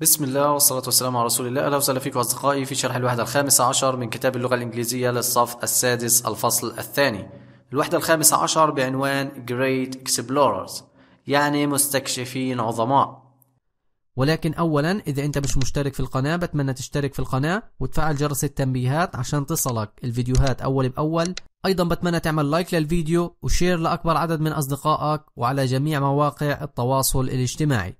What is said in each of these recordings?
بسم الله والصلاة والسلام على رسول الله أهلا وسهلا فيكم أصدقائي في شرح الوحدة الخامسة عشر من كتاب اللغة الإنجليزية للصف السادس الفصل الثاني الوحدة الخامسة عشر بعنوان Great Explorers يعني مستكشفين عظماء ولكن أولا إذا أنت مش مشترك في القناة بتمنى تشترك في القناة وتفعل جرس التنبيهات عشان تصلك الفيديوهات أول بأول أيضا بتمنى تعمل لايك للفيديو وشير لأكبر عدد من أصدقائك وعلى جميع مواقع التواصل الاجتماعي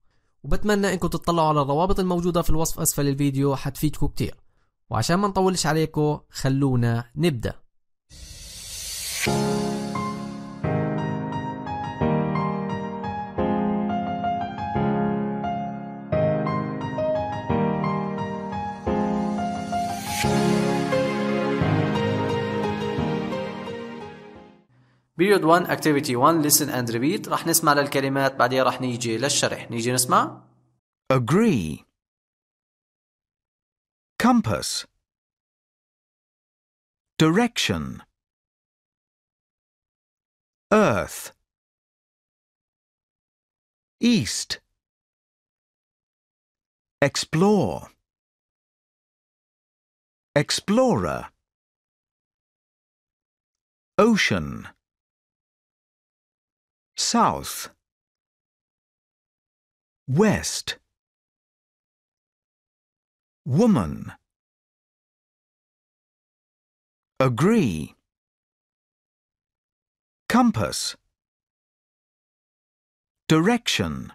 وبتمنى انكم تطلعوا على الروابط الموجودة في الوصف اسفل الفيديو حتفيدكم كتير وعشان ما نطولش عليكم خلونا نبدأ period 1 activity 1 listen and repeat رح نسمع للكلمات بعدين رح نيجي للشرح نيجي نسمع agree compass direction earth east explore explorer ocean South West Woman Agree Compass Direction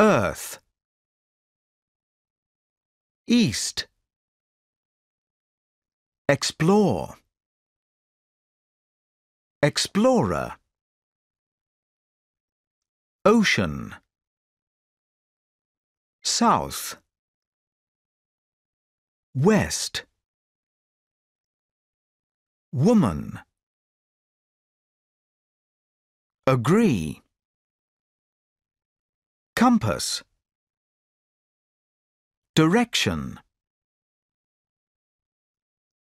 Earth East Explore Explorer Ocean South West Woman Agree Compass Direction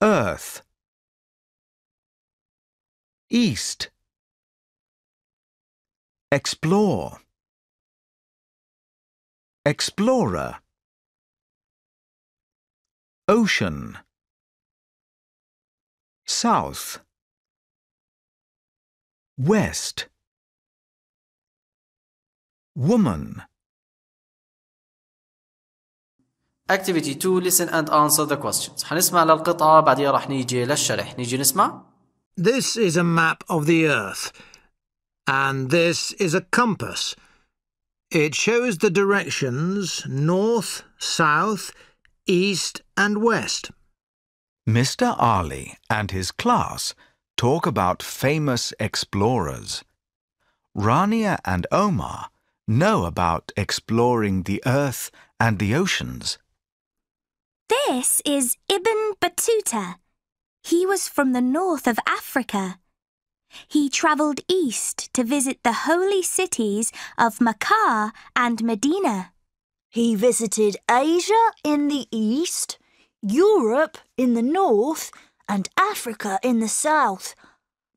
Earth East. Explore. Explorer. Ocean. South. West. Woman. Activity 2 listen and answer the questions. حنسمع للقطعة بعديها رح نيجي للشرح. نيجي نسمع؟ this is a map of the Earth, and this is a compass. It shows the directions north, south, east and west. Mr. Ali and his class talk about famous explorers. Rania and Omar know about exploring the earth and the oceans. This is Ibn Battuta, he was from the north of Africa. He travelled east to visit the holy cities of Makkah and Medina. He visited Asia in the east, Europe in the north, and Africa in the south,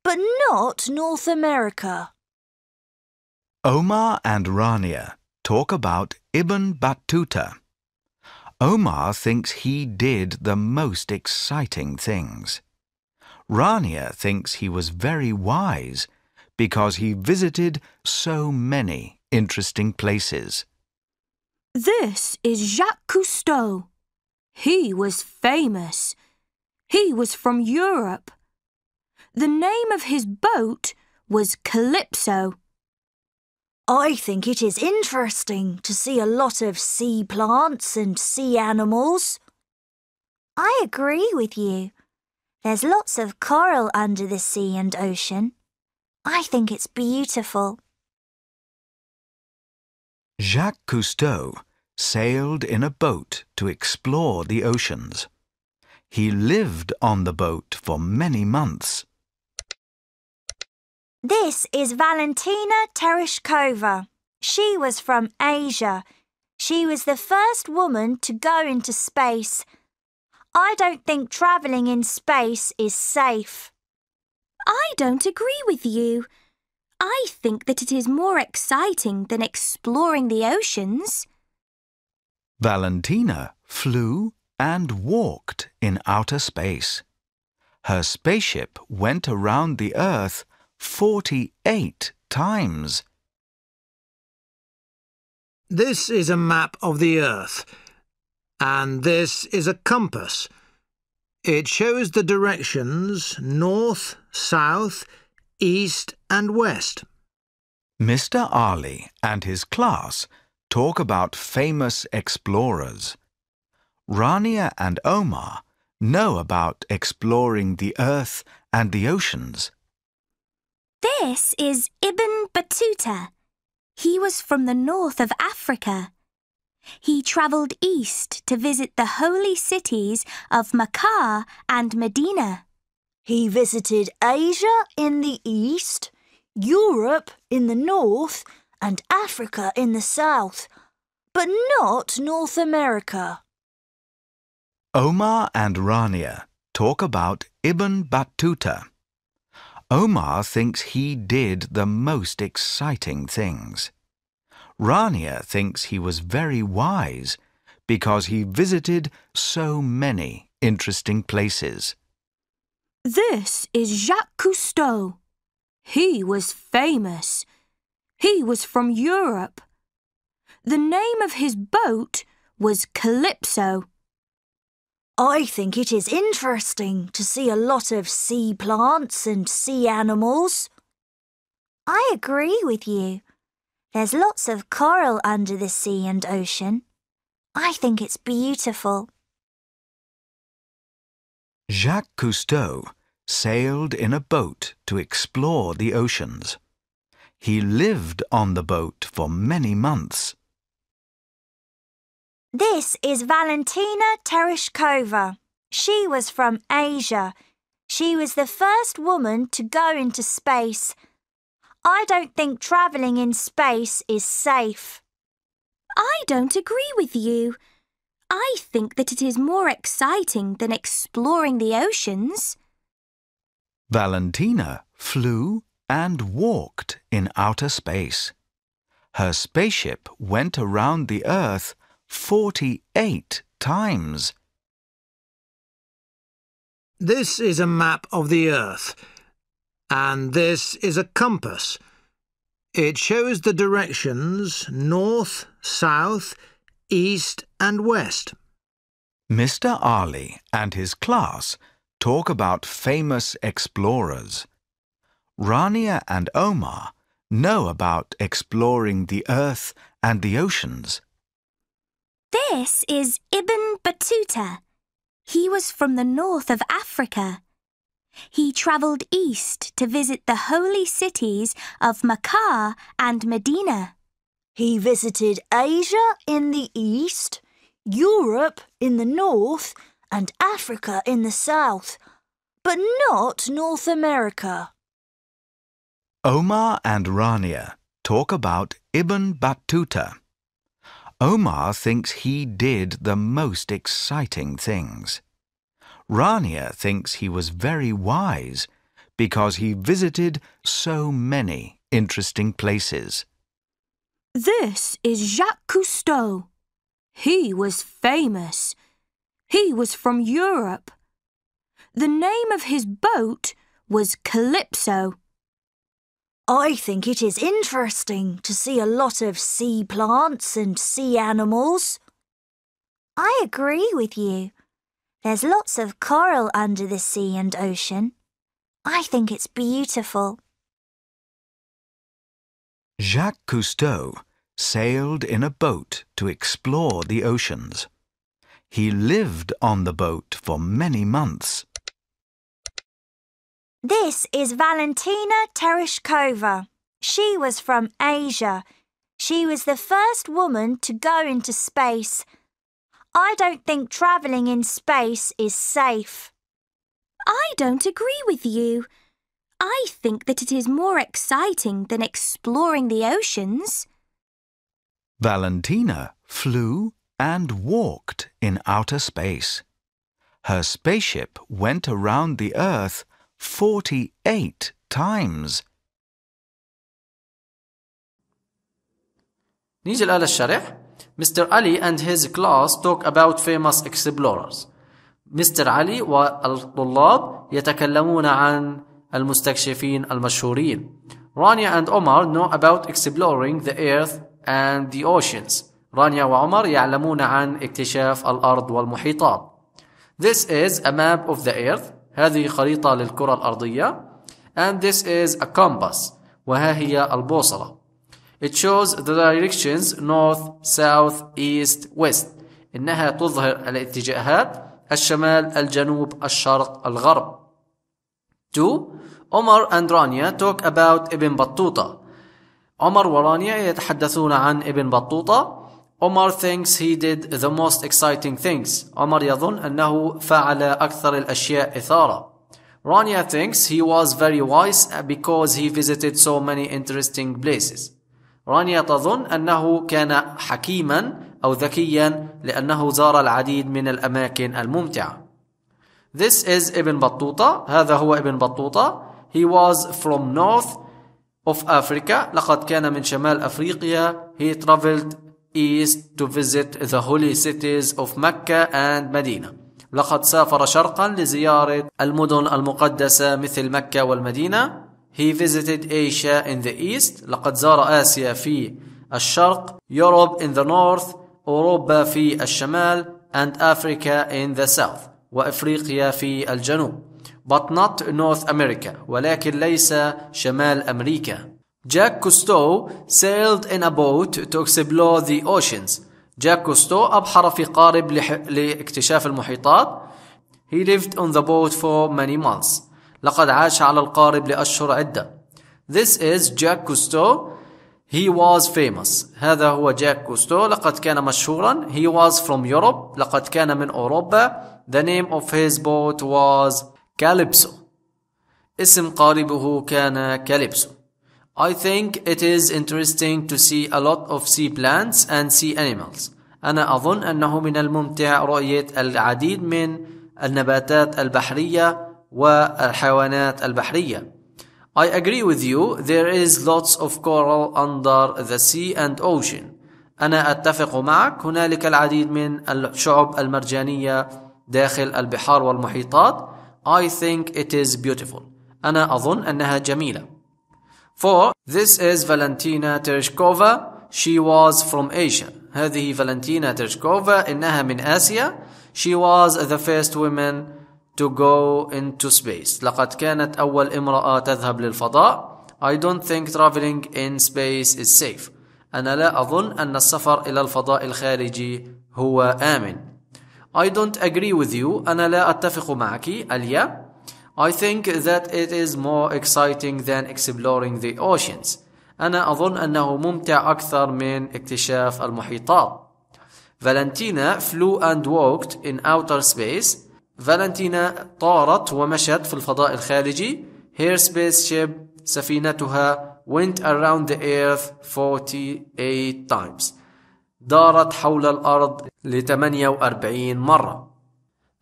but not North America. Omar and Rania talk about Ibn Battuta. Omar thinks he did the most exciting things. Rania thinks he was very wise because he visited so many interesting places. This is Jacques Cousteau. He was famous. He was from Europe. The name of his boat was Calypso. I think it is interesting to see a lot of sea plants and sea animals. I agree with you. There's lots of coral under the sea and ocean. I think it's beautiful. Jacques Cousteau sailed in a boat to explore the oceans. He lived on the boat for many months. This is Valentina Tereshkova. She was from Asia. She was the first woman to go into space. I don't think travelling in space is safe. I don't agree with you. I think that it is more exciting than exploring the oceans. Valentina flew and walked in outer space. Her spaceship went around the Earth 48 times. This is a map of the Earth, and this is a compass. It shows the directions north, south, east and west. Mr. Ali and his class talk about famous explorers. Rania and Omar know about exploring the Earth and the oceans. This is Ibn Battuta. He was from the north of Africa. He travelled east to visit the holy cities of Makkah and Medina. He visited Asia in the east, Europe in the north, and Africa in the south, but not North America. Omar and Rania talk about Ibn Battuta. Omar thinks he did the most exciting things. Rania thinks he was very wise because he visited so many interesting places. This is Jacques Cousteau. He was famous. He was from Europe. The name of his boat was Calypso. I think it is interesting to see a lot of sea plants and sea animals. I agree with you. There's lots of coral under the sea and ocean. I think it's beautiful. Jacques Cousteau sailed in a boat to explore the oceans. He lived on the boat for many months. This is Valentina Tereshkova. She was from Asia. She was the first woman to go into space. I don't think travelling in space is safe. I don't agree with you. I think that it is more exciting than exploring the oceans. Valentina flew and walked in outer space. Her spaceship went around the Earth 48 times. This is a map of the Earth, and this is a compass. It shows the directions north, south, east and west. Mr. Ali and his class talk about famous explorers. Rania and Omar know about exploring the Earth and the oceans. This is Ibn Battuta. He was from the north of Africa. He travelled east to visit the holy cities of Makkah and Medina. He visited Asia in the east, Europe in the north, and Africa in the south, but not North America. Omar and Rania talk about Ibn Battuta. Omar thinks he did the most exciting things. Rania thinks he was very wise because he visited so many interesting places. This is Jacques Cousteau. He was famous. He was from Europe. The name of his boat was Calypso. I think it is interesting to see a lot of sea plants and sea animals. I agree with you. There's lots of coral under the sea and ocean. I think it's beautiful. Jacques Cousteau sailed in a boat to explore the oceans. He lived on the boat for many months. This is Valentina Tereshkova. She was from Asia. She was the first woman to go into space. I don't think travelling in space is safe. I don't agree with you. I think that it is more exciting than exploring the oceans. Valentina flew and walked in outer space. Her spaceship went around the Earth 48 times. نيجي الآلة الشرح. Mr. Ali and his class talk about famous explorers. Mr. Ali والطلاب يتكلمون عن المستكشفين المشهورين. Rania and Omar know about exploring the earth and the oceans. Rania وعمر يعلمون عن اكتشاف الأرض والمحيطات. This is a map of the earth هذه خريطة للكرة الأرضية and this is a compass وها هي البوصلة it shows the directions north south east west إنها تظهر الاتجاهات الشمال الجنوب الشرق الغرب 2 عمر and رانيا talk about ابن بطوطة عمر ورانيا يتحدثون عن ابن بطوطة Omar thinks he did the most exciting things. Omar يظن أنه فعل أكثر الأشياء إثارة. Rania thinks he was very wise because he visited so many interesting places. Rania تظن أنه كان حكيما أو ذكيا لأنه زار العديد من الأماكن الممتعة. This is ابن بطوطة. هذا هو ابن بطوطة. He was from north of Africa. لقد كان من شمال أفريقيا. He traveled east to visit the holy cities of Mecca and Medina. لقد سافر شرقا لزيارة المدن المقدسة مثل مكة والمدينة. He visited Asia in the east. لقد زار آسيا في الشرق. Europe in the north. أوروبا في الشمال. And Africa in the south. وإفريقيا في الجنوب. But not North America. ولكن ليس شمال أمريكا. Jack Cousteau sailed in a boat to explore the oceans. جاك كوستو أبحر في قارب لح... لاكتشاف المحيطات. He lived on the boat for many months. لقد عاش على القارب لأشهر عدة. This is جاك كوستو. He was famous. هذا هو جاك كوستو. لقد كان مشهورا. He was from Europe. لقد كان من أوروبا. The name of his boat was calypso اسم قاربه كان كاليبسو. I think it is interesting to see a lot of sea plants and sea animals. أنا أظن أنه من الممتع رؤية العديد من النباتات البحرية والحيوانات البحرية. I agree with you, there is lots of coral under the sea and ocean. أنا أتفق معك هنالك العديد من الشعب المرجانية داخل البحار والمحيطات I think it is beautiful أنا أظن أنها جميلة For this is Valentina Tereshkova. She was from Asia. هذه فالنتينا Tereshkova. إنها من آسيا. She was the first woman to go into space. لقد كانت أول امرأة تذهب للفضاء. I don't think traveling in space is safe. أنا لا أظن أن السفر إلى الفضاء الخارجي هو آمن. I don't agree with you. أنا لا أتفق معك. أليا I think that it is more exciting than exploring the oceans. أنا أظن أنه ممتع أكثر من اكتشاف المحيطات. فالنتينا flew and walked in outer space. فالنتينا طارت ومشت في الفضاء الخارجي. Her spaceship سفينتها went around the earth 48 times. دارت حول الأرض ل 48 مرة.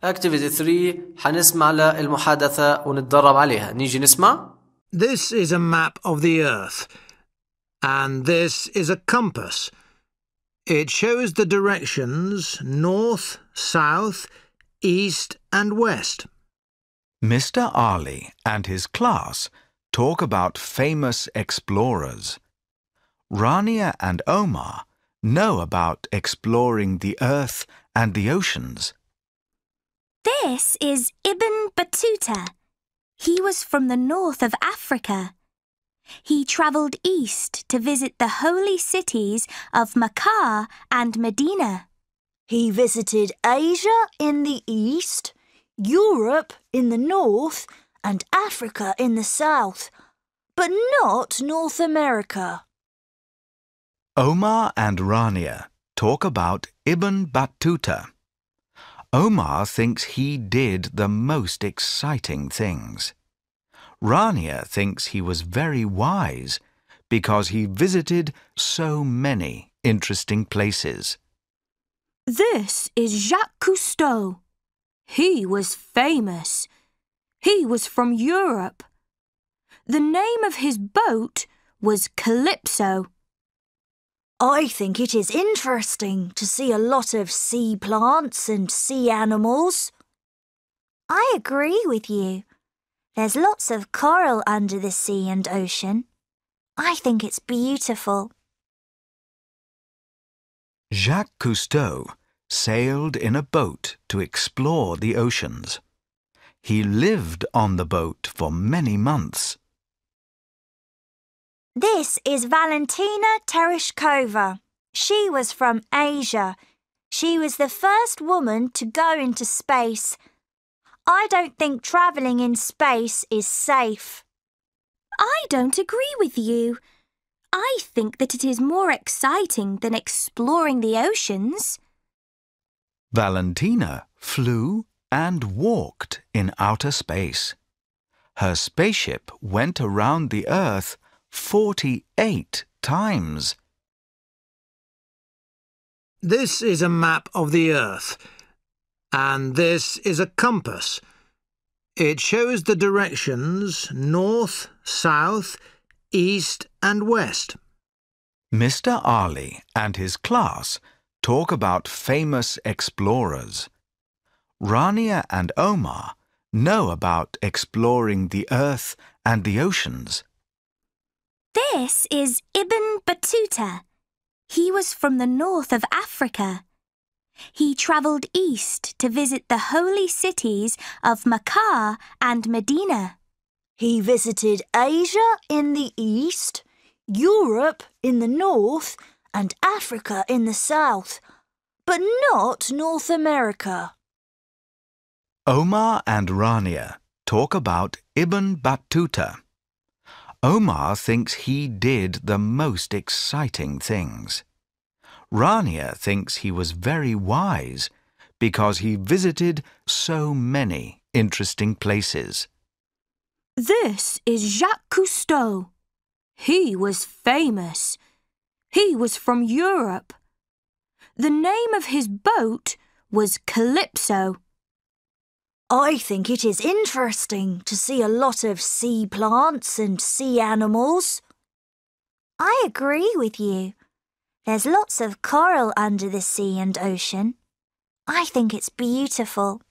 Activity 3 حنسمع للمحادثة ونتدرب عليها نيجي نسمع This is a map of the earth and this is a compass. It shows the directions north, south, east and west. Mr. Ali and his class talk about famous explorers. Rania and Omar know about exploring the earth and the oceans. This is Ibn Battuta. He was from the north of Africa. He travelled east to visit the holy cities of Makkah and Medina. He visited Asia in the east, Europe in the north, and Africa in the south, but not North America. Omar and Rania talk about Ibn Battuta. Omar thinks he did the most exciting things. Rania thinks he was very wise because he visited so many interesting places. This is Jacques Cousteau. He was famous. He was from Europe. The name of his boat was Calypso. I think it is interesting to see a lot of sea plants and sea animals. I agree with you. There's lots of coral under the sea and ocean. I think it's beautiful. Jacques Cousteau sailed in a boat to explore the oceans. He lived on the boat for many months. This is Valentina Tereshkova. She was from Asia. She was the first woman to go into space. I don't think travelling in space is safe. I don't agree with you. I think that it is more exciting than exploring the oceans. Valentina flew and walked in outer space. Her spaceship went around the Earth 48 times. This is a map of the Earth, and this is a compass. It shows the directions north, south, east and west. Mr Ali and his class talk about famous explorers. Rania and Omar know about exploring the Earth and the oceans. This is Ibn Battuta. He was from the north of Africa. He travelled east to visit the holy cities of Makkah and Medina. He visited Asia in the east, Europe in the north, and Africa in the south, but not North America. Omar and Rania talk about Ibn Battuta. Omar thinks he did the most exciting things. Rania thinks he was very wise because he visited so many interesting places. This is Jacques Cousteau. He was famous. He was from Europe. The name of his boat was Calypso. I think it is interesting to see a lot of sea plants and sea animals. I agree with you. There's lots of coral under the sea and ocean. I think it's beautiful.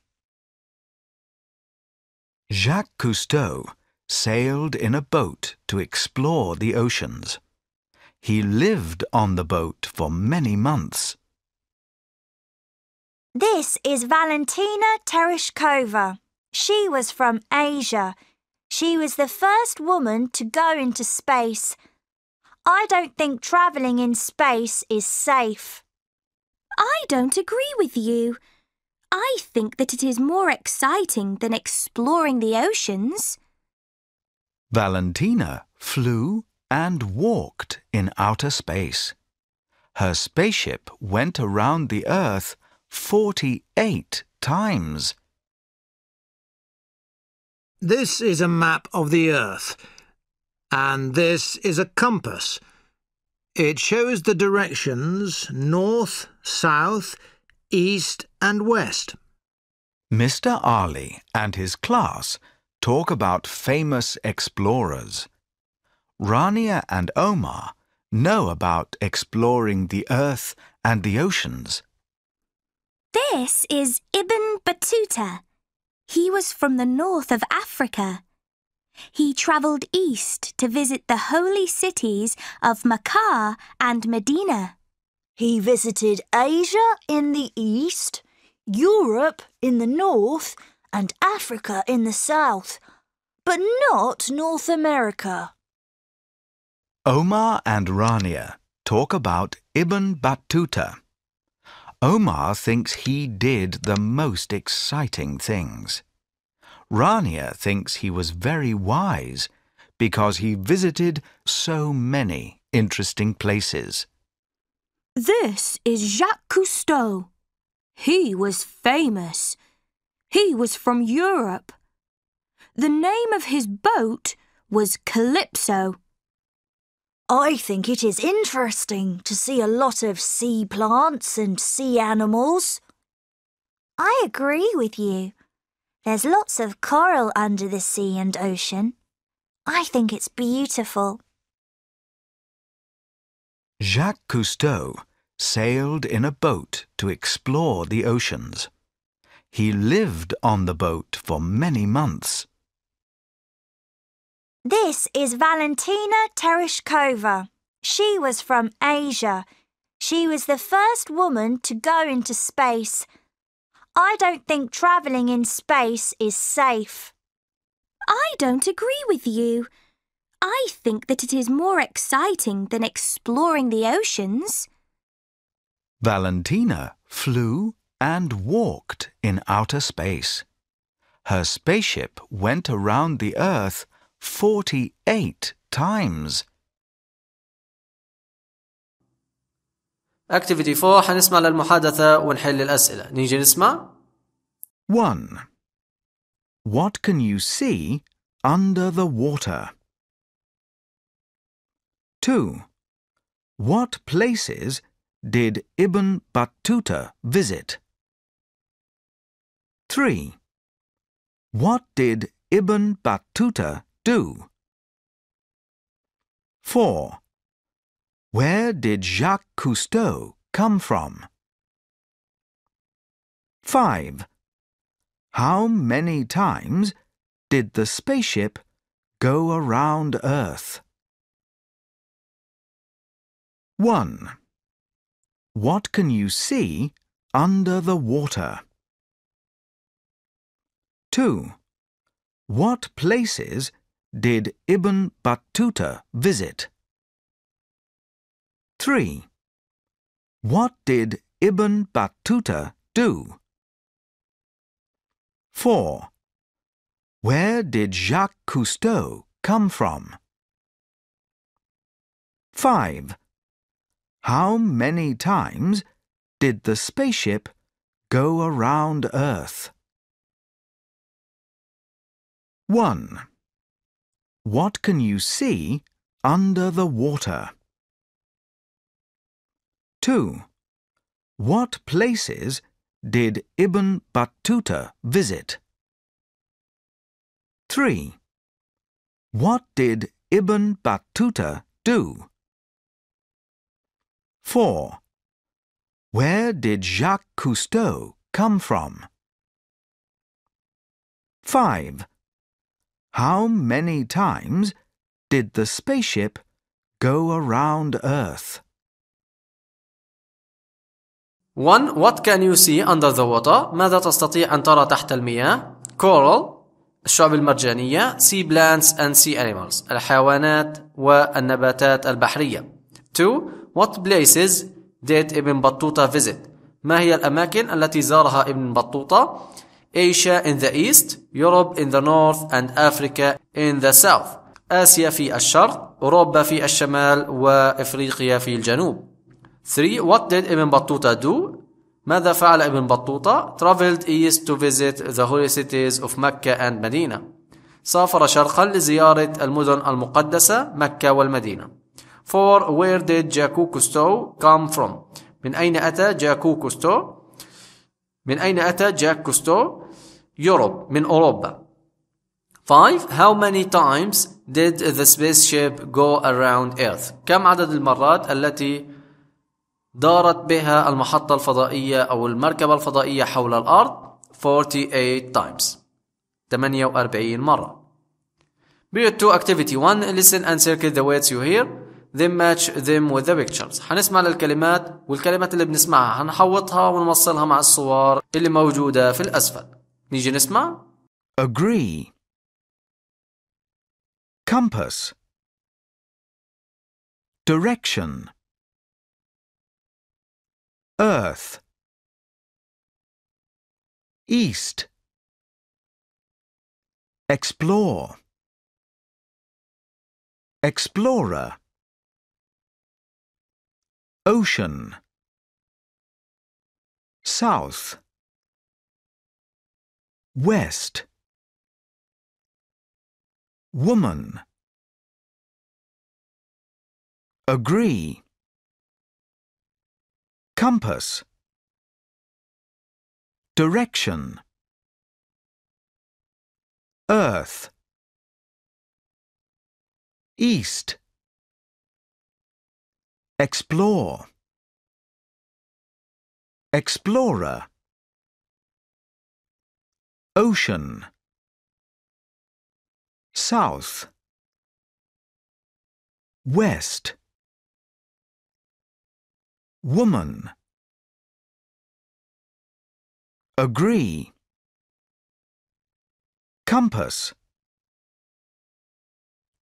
Jacques Cousteau sailed in a boat to explore the oceans. He lived on the boat for many months. This is Valentina Tereshkova. She was from Asia. She was the first woman to go into space. I don't think travelling in space is safe. I don't agree with you. I think that it is more exciting than exploring the oceans. Valentina flew and walked in outer space. Her spaceship went around the Earth 48 times. This is a map of the Earth, and this is a compass. It shows the directions north, south, east and west. Mr Ali and his class talk about famous explorers. Rania and Omar know about exploring the Earth and the oceans. This is Ibn Battuta. He was from the north of Africa. He travelled east to visit the holy cities of Makkah and Medina. He visited Asia in the east, Europe in the north, and Africa in the south, but not North America. Omar and Rania talk about Ibn Battuta. Omar thinks he did the most exciting things. Rania thinks he was very wise because he visited so many interesting places. This is Jacques Cousteau. He was famous. He was from Europe. The name of his boat was Calypso. I think it is interesting to see a lot of sea plants and sea animals. I agree with you. There's lots of coral under the sea and ocean. I think it's beautiful. Jacques Cousteau sailed in a boat to explore the oceans. He lived on the boat for many months. This is Valentina Tereshkova. She was from Asia. She was the first woman to go into space. I don't think travelling in space is safe. I don't agree with you. I think that it is more exciting than exploring the oceans. Valentina flew and walked in outer space. Her spaceship went around the Earth 48 times. Activity 4 حنسمع للمحادثة ونحل الأسئلة نيجي نسمع 1. What can you see under the water? 2. What places did Ibn Battuta visit? 3. What did Ibn Battuta do? 4. Where did Jacques Cousteau come from? 5. How many times did the spaceship go around Earth? 1. What can you see under the water? 2. What places did Ibn Battuta visit? 3. What did Ibn Battuta do? 4. Where did Jacques Cousteau come from? 5. How many times did the spaceship go around Earth? 1. What can you see under the water? 2. What places did Ibn Battuta visit? 3. What did Ibn Battuta do? 4. Where did Jacques Cousteau come from? 5. How many times did the spaceship go around Earth? 1. What can you see under the water? ماذا تستطيع أن ترى تحت المياه؟ Coral الشعب المرجانية sea plants and sea animals الحيوانات والنباتات البحرية 2. What places did Ibn Battuta visit؟ ما هي الأماكن التي زارها ابن بطوطة؟ Asia in the east, Europe in the north and Africa in the south. آسيا في الشرق، أوروبا في الشمال وإفريقيا في الجنوب. 3. What did Ibn Battuta do? ماذا فعل ابن بطوطة؟ traveled east to visit the holy cities of مكة and مدينة. سافر شرقا لزيارة المدن المقدسة مكة والمدينة. 4. Where did جاكو كوستو come from? من أين أتى جاكو كوستو؟ من أين أتى جاك كوستو؟ يوروب من أوروبا 5 how many times did the spaceship go around earth كم عدد المرات التي دارت بها المحطة الفضائية أو المركبة الفضائية حول الأرض 48 times 48 مرة Period 2 activity 1 listen and circle the words you hear then match them with the pictures هنسمع للكلمات والكلمات اللي بنسمعها هنحوطها ونوصلها مع الصور اللي موجودة في الأسفل agree compass direction earth east explore explorer ocean south West. Woman. Agree. Compass. Direction. Earth. East. Explore. Explorer. Ocean South West Woman Agree Compass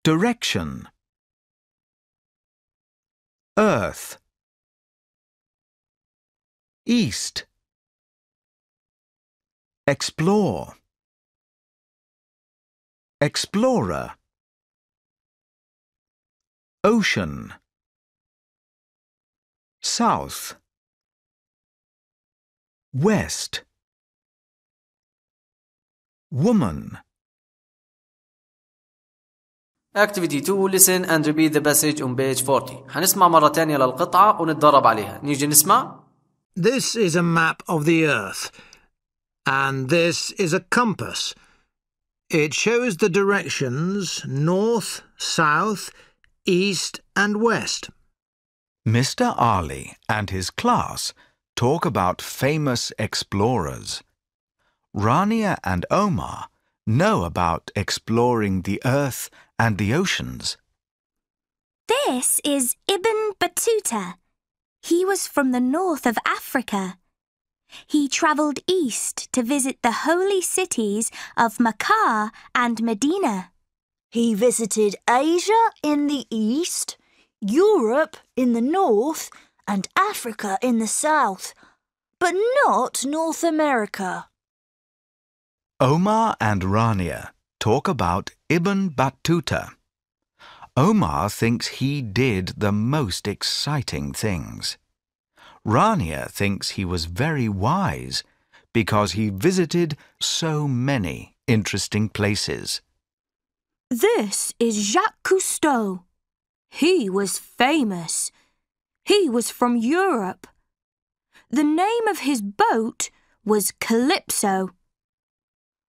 Direction Earth East Explore. Explorer. Ocean. South. West. Woman. Activity 2 listen and repeat the passage on page 40 هنسمع مرة تانية للقطعة ونتدرب عليها نيجي نسمع This is a map of the earth and this is a compass. It shows the directions north, south, east, and west. Mr. Ali and his class talk about famous explorers. Rania and Omar know about exploring the earth and the oceans. This is Ibn Battuta. He was from the north of Africa. He travelled east to visit the holy cities of Makkah and Medina. He visited Asia in the east, Europe in the north, and Africa in the south, but not North America. Omar and Rania talk about Ibn Battuta. Omar thinks he did the most exciting things. Rania thinks he was very wise because he visited so many interesting places. This is Jacques Cousteau. He was famous. He was from Europe. The name of his boat was Calypso.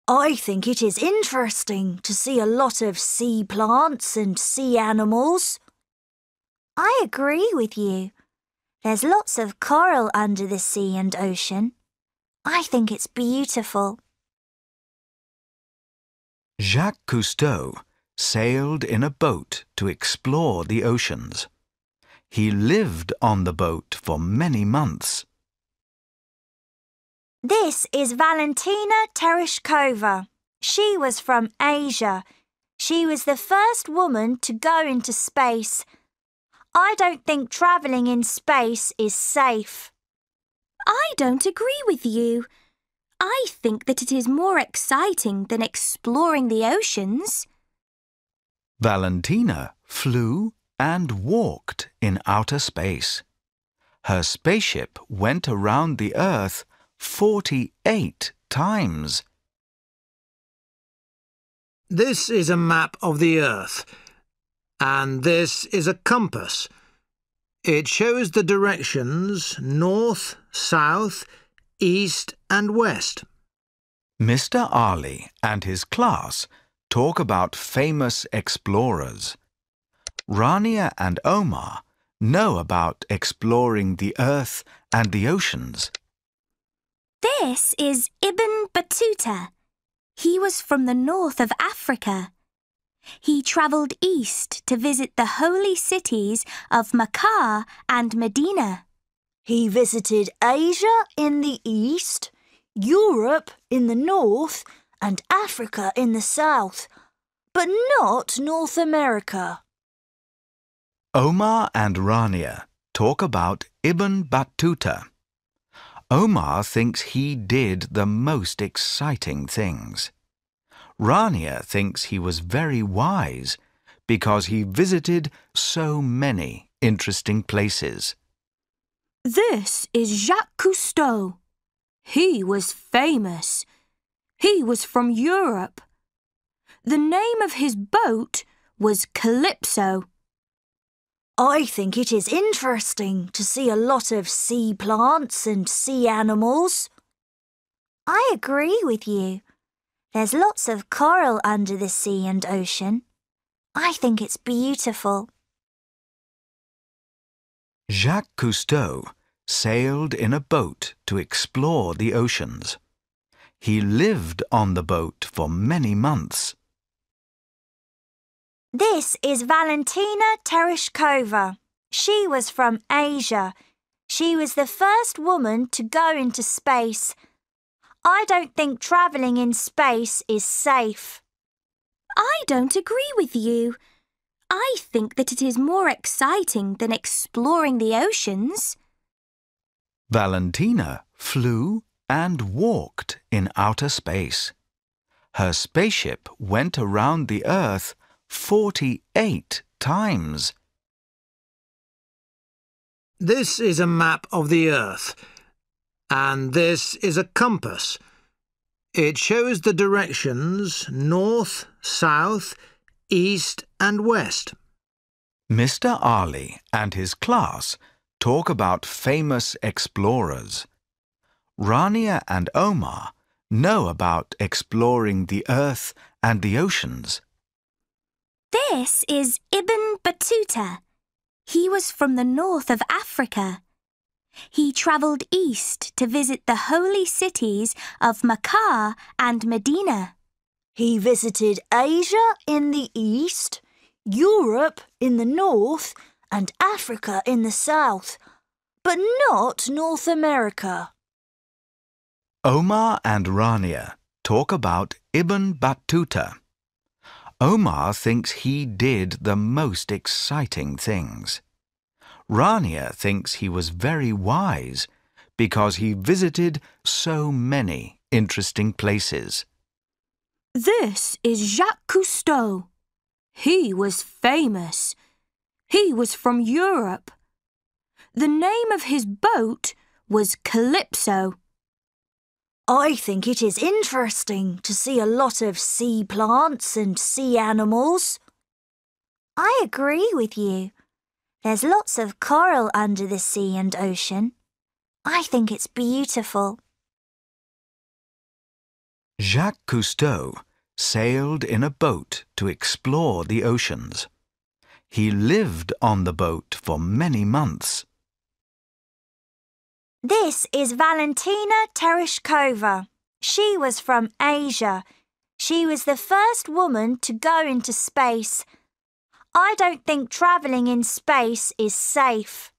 I think it is interesting to see a lot of sea plants and sea animals. I agree with you. There's lots of coral under the sea and ocean. I think it's beautiful. Jacques Cousteau sailed in a boat to explore the oceans. He lived on the boat for many months. This is Valentina Tereshkova. She was from Asia. She was the first woman to go into space I don't think travelling in space is safe. I don't agree with you. I think that it is more exciting than exploring the oceans. Valentina flew and walked in outer space. Her spaceship went around the Earth 48 times. This is a map of the Earth. And this is a compass. It shows the directions north, south, east, and west. Mr. Ali and his class talk about famous explorers. Rania and Omar know about exploring the earth and the oceans. This is Ibn Battuta. He was from the north of Africa. He travelled east to visit the holy cities of Makkah and Medina. He visited Asia in the east, Europe in the north, and Africa in the south, but not North America. Omar and Rania talk about Ibn Battuta. Omar thinks he did the most exciting things. Rania thinks he was very wise because he visited so many interesting places. This is Jacques Cousteau. He was famous. He was from Europe. The name of his boat was Calypso. I think it is interesting to see a lot of sea plants and sea animals. I agree with you. There's lots of coral under the sea and ocean. I think it's beautiful. Jacques Cousteau sailed in a boat to explore the oceans. He lived on the boat for many months. This is Valentina Tereshkova. She was from Asia. She was the first woman to go into space I don't think travelling in space is safe. I don't agree with you. I think that it is more exciting than exploring the oceans. Valentina flew and walked in outer space. Her spaceship went around the Earth 48 times. This is a map of the Earth. And this is a compass. It shows the directions north, south, east, and west. Mr. Ali and his class talk about famous explorers. Rania and Omar know about exploring the earth and the oceans. This is Ibn Battuta. He was from the north of Africa. He travelled east to visit the holy cities of Makkah and Medina. He visited Asia in the east, Europe in the north, and Africa in the south, but not North America. Omar and Rania talk about Ibn Battuta. Omar thinks he did the most exciting things. Rania thinks he was very wise because he visited so many interesting places. This is Jacques Cousteau. He was famous. He was from Europe. The name of his boat was Calypso. I think it is interesting to see a lot of sea plants and sea animals. I agree with you. There's lots of coral under the sea and ocean. I think it's beautiful. Jacques Cousteau sailed in a boat to explore the oceans. He lived on the boat for many months. This is Valentina Tereshkova. She was from Asia. She was the first woman to go into space I don't think travelling in space is safe.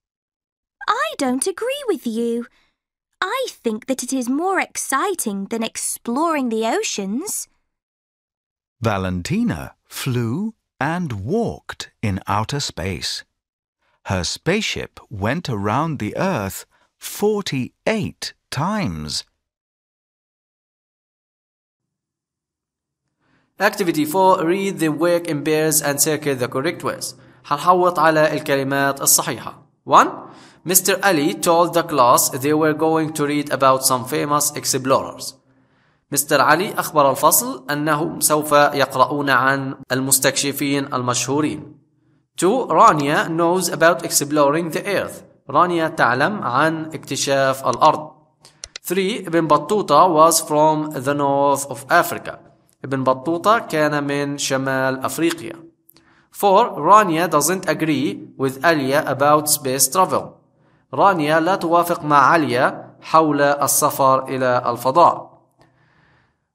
I don't agree with you. I think that it is more exciting than exploring the oceans. Valentina flew and walked in outer space. Her spaceship went around the Earth 48 times. Activity 4 read the work in pairs and circle the correct words هنحوط على الكلمات الصحيحة 1 Mr. Ali told the class they were going to read about some famous explorers Mr. Ali أخبر الفصل أنهم سوف يقرؤون عن المستكشفين المشهورين 2 Rania knows about exploring the earth رانيا تعلم عن اكتشاف الأرض 3 ابن بطوطة was from the north of Africa ابن بطوطة كان من شمال أفريقيا. 4. Rania doesn't agree with Alia about space travel. رانيا لا توافق مع عليا حول السفر إلى الفضاء.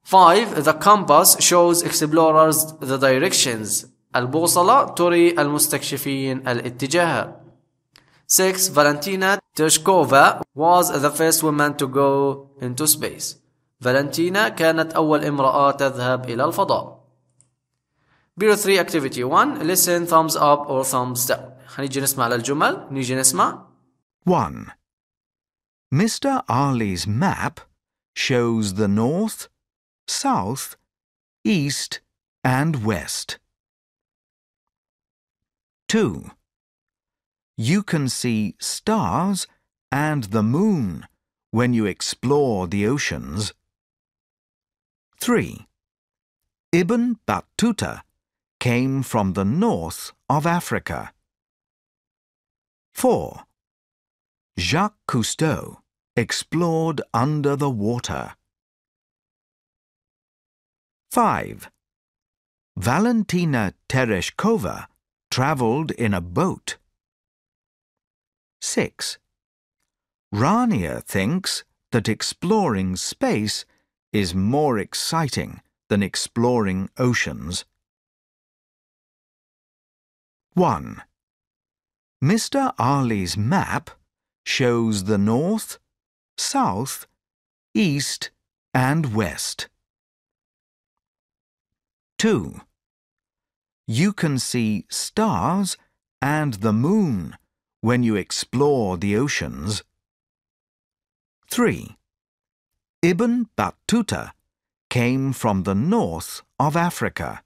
5. The compass shows explorers the directions. البوصلة تري المستكشفين الاتجاهات. 6. Valentina Tereshkova was the first woman to go into space. فالنتينا كانت أول امرأة تذهب إلى الفضاء Beer 3 Activity 1 Listen thumbs up or thumbs down هنيجي نسمع للجمل نيجي نسمع 1 Mr. Ali's map shows the north, south, east and west. 2. You can see stars and the moon when you explore the oceans. 3. Ibn Battuta came from the north of Africa. 4. Jacques Cousteau explored under the water. 5. Valentina Tereshkova travelled in a boat. 6. Rania thinks that exploring space is more exciting than exploring oceans. 1. Mr. Arley's map shows the north, south, east and west. 2. You can see stars and the moon when you explore the oceans. 3. Ibn Battuta came from the north of Africa.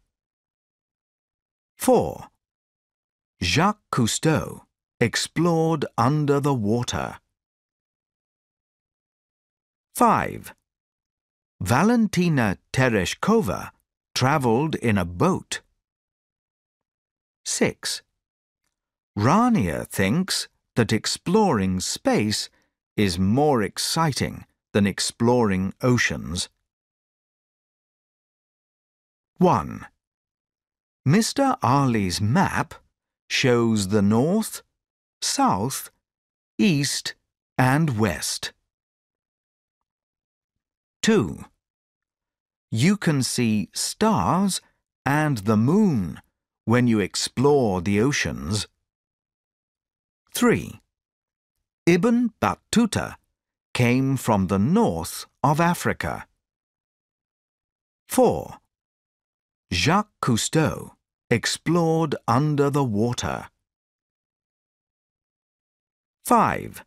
4. Jacques Cousteau explored under the water. 5. Valentina Tereshkova travelled in a boat. 6. Rania thinks that exploring space is more exciting than exploring oceans. 1. Mr. Arley's map shows the north, south, east and west. 2. You can see stars and the moon when you explore the oceans. 3. Ibn Battuta came from the north of Africa. 4. Jacques Cousteau explored under the water. 5.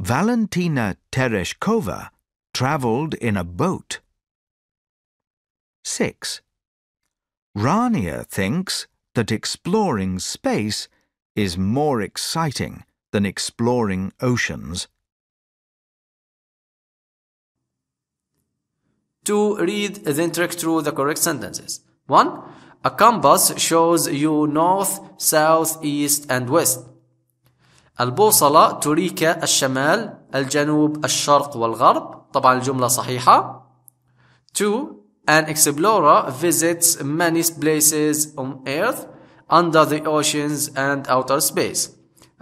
Valentina Tereshkova travelled in a boat. 6. Rania thinks that exploring space is more exciting than exploring oceans. to Read, then track through the correct sentences. 1. A compass shows you north, south, east, and west. البوصلة تريك الشمال الجنوب الشرق والغرب طبعا الجملة صحيحة 2. An explorer visits many places on earth under the oceans and outer space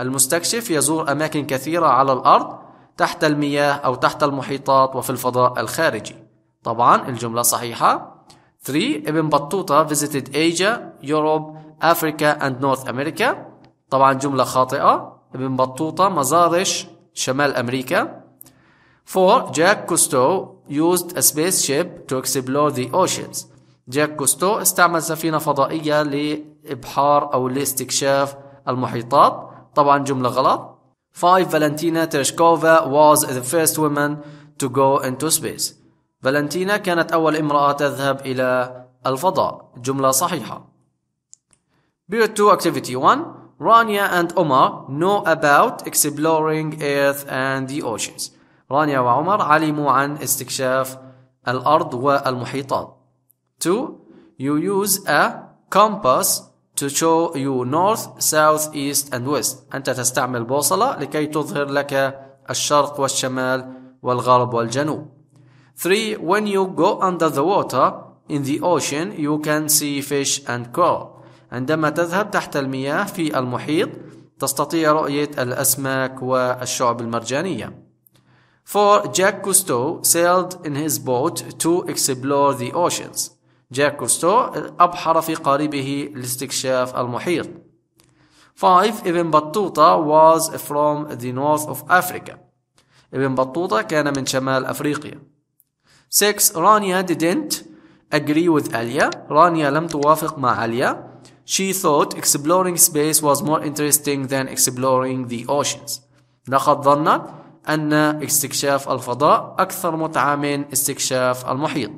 المستكشف يزور أماكن كثيرة على الأرض تحت المياه أو تحت المحيطات وفي الفضاء الخارجي طبعا الجملة صحيحة 3 ابن بطوطة visited Asia, Europe, Africa and North America طبعا جملة خاطئة ابن بطوطة مزارش شمال أمريكا 4 جاك كوستو used a spaceship to explore the oceans جاك كوستو استعمل سفينة فضائية لإبحار أو لاستكشاف المحيطات طبعا جملة غلط 5 فالنتينا تيرشكوفا was the first woman to go into space فالنتينا كانت أول امرأة تذهب إلى الفضاء جملة صحيحة Period 2 Activity 1 Rania and Omar know about exploring Earth and the oceans رانيا وعمر علموا عن استكشاف الأرض والمحيطات 2 You use a compass to show you north, south, east and west أنت تستعمل بوصلة لكي تظهر لك الشرق والشمال والغرب والجنوب 3. When you go under the water in the ocean you can see fish and coral عندما تذهب تحت المياه في المحيط تستطيع رؤية الأسماك والشعب المرجانية. 4. Jack Cousteau sailed in his boat to explore the oceans. جاك كوستو أبحر في قاربه لاستكشاف المحيط. 5. ابن بطوطة was from the north of Africa. ابن بطوطة كان من شمال أفريقيا. 6. Rania didn't agree with Alia. Rania لم توافق مع Alia. She thought exploring space was more interesting than exploring the oceans. لقد ظنت أن استكشاف الفضاء أكثر متعة من استكشاف المحيط.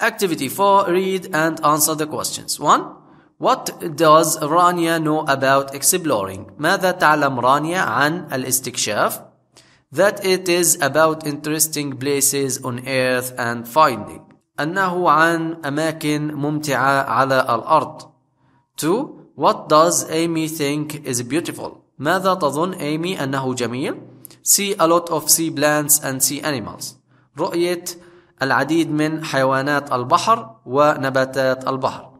Activity 4. Read and answer the questions. 1. What does Rania know about exploring? ماذا تعلم رانيا عن الاستكشاف؟ that it is about interesting places on earth and finding أنه عن أماكن ممتعة على الأرض 2 What does Amy think is beautiful ماذا تظن Amy أنه جميل See a lot of sea plants and sea animals رؤية العديد من حيوانات البحر ونباتات البحر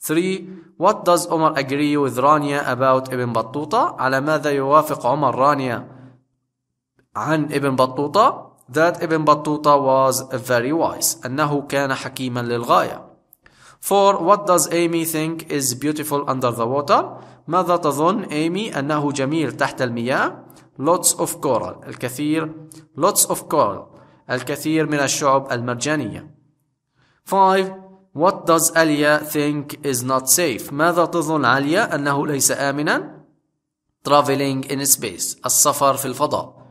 3 What does Omar agree with Rania about Ibn Battuta على ماذا يوافق عمر رانيا عن ابن بطوطة that ابن بطوطة was very wise أنه كان حكيما للغاية for what does Amy think is beautiful under the water ماذا تظن Amy أنه جميل تحت المياه lots of coral الكثير lots of coral الكثير من الشعب المرجانية 5 What does Alia think is not safe ماذا تظن عليا أنه ليس آمنا traveling in space السفر في الفضاء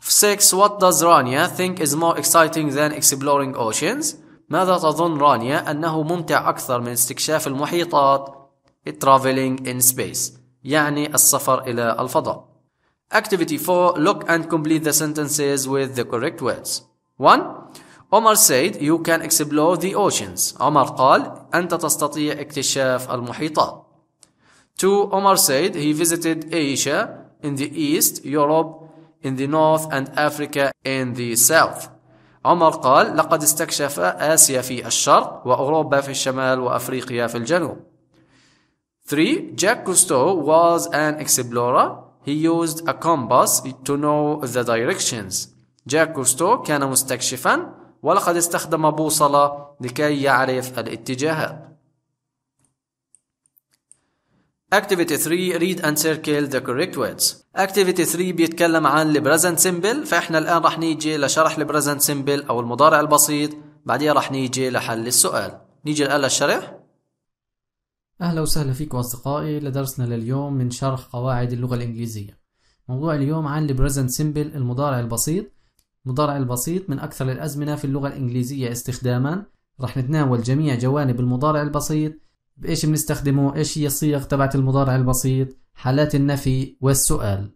6 what does Rania think is more exciting than exploring oceans ماذا تظن رانيا أنه ممتع أكثر من استكشاف المحيطات traveling in space يعني السفر إلى الفضاء Activity 4 Look and complete the sentences with the correct words 1 Omar said you can explore the oceans عمر قال أنت تستطيع اكتشاف المحيطات 2 Omar said he visited Asia in the East Europe in the north and Africa in the south. عمر قال لقد استكشف آسيا في الشرق وأوروبا في الشمال وأفريقيا في الجنوب. 3. Jack Cousteau was an explorer. He used a compass to know the directions. Jack Cousteau كان مستكشفا ولقد استخدم بوصلة لكي يعرف الاتجاهات. Activity 3 read and circle the correct words. Activity 3 بيتكلم عن Present Simple فاحنا الان رح نيجي لشرح Present Simple او المضارع البسيط بعدين رح نيجي لحل السؤال. نيجي الان للشرح. اهلا وسهلا فيكم اصدقائي لدرسنا لليوم من شرح قواعد اللغة الانجليزية. موضوع اليوم عن Present Simple المضارع البسيط. المضارع البسيط من اكثر الازمنة في اللغة الانجليزية استخداما. رح نتناول جميع جوانب المضارع البسيط بايش بنستخدمه ايش هي الصيغ تبعت المضارع البسيط حالات النفي والسؤال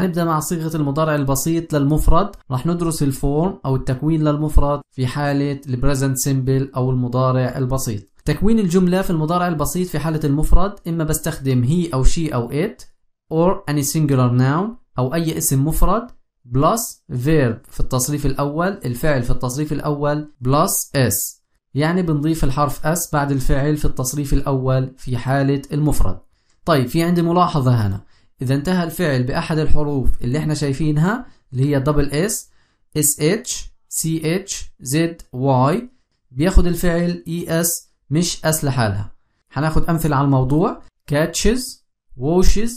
حنبدأ مع صيغة المضارع البسيط للمفرد رح ندرس الفورم أو التكوين للمفرد في حالة البريزنت سيمبل أو المضارع البسيط تكوين الجملة في المضارع البسيط في حالة المفرد إما بستخدم هي أو شي أو it or any singular noun أو أي اسم مفرد plus verb في التصريف الأول الفعل في التصريف الأول plus s يعني بنضيف الحرف s بعد الفعل في التصريف الأول في حالة المفرد طيب في عندي ملاحظة هنا إذا انتهى الفعل بأحد الحروف اللي احنا شايفينها اللي هي دبل اس اس اتش سي اتش زد واي بياخد الفعل اي e اس مش اس لحالها هناخد أمثلة على الموضوع catches washes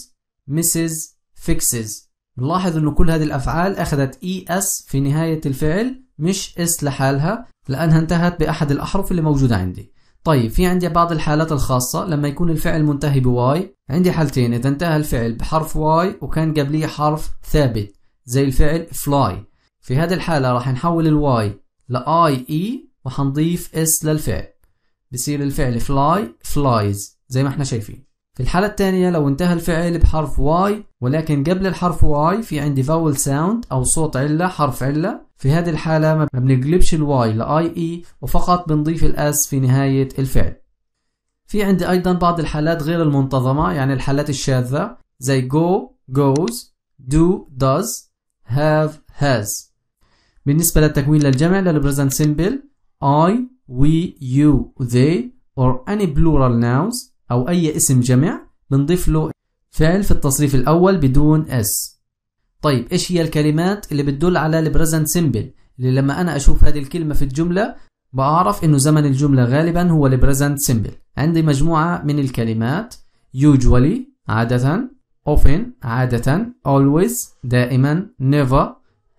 misses fixes نلاحظ إنه كل هذه الأفعال أخذت اي e اس في نهاية الفعل مش اس لحالها لأنها انتهت بأحد الأحرف اللي موجودة عندي طيب في عندي بعض الحالات الخاصة لما يكون الفعل منتهي بواي عندي حالتين إذا انتهى الفعل بحرف واي وكان قبليه حرف ثابت زي الفعل فلاي في هذه الحالة راح نحول الواي لآي إي e، وحنضيف اس للفعل بصير الفعل فلاي فلايز زي ما احنا شايفين في الحالة الثانية لو انتهى الفعل بحرف واي ولكن قبل الحرف واي في عندي فاول ساوند أو صوت علة حرف علة في هذه الحالة ما بنقلبش الواي لآي إي e وفقط بنضيف الأس في نهاية الفعل في عندي أيضا بعض الحالات غير المنتظمة يعني الحالات الشاذة زي go goes do does have has بالنسبة للتكوين للجمع للبريزنت simple I we you they or any plural nouns أو أي اسم جمع بنضيف له فعل في التصريف الأول بدون s طيب ايش هي الكلمات اللي بتدل على البريزنت سيمبل اللي لما انا اشوف هذه الكلمه في الجمله بعرف انه زمن الجمله غالبا هو البريزنت سيمبل عندي مجموعه من الكلمات usually عاده often عاده always دائما never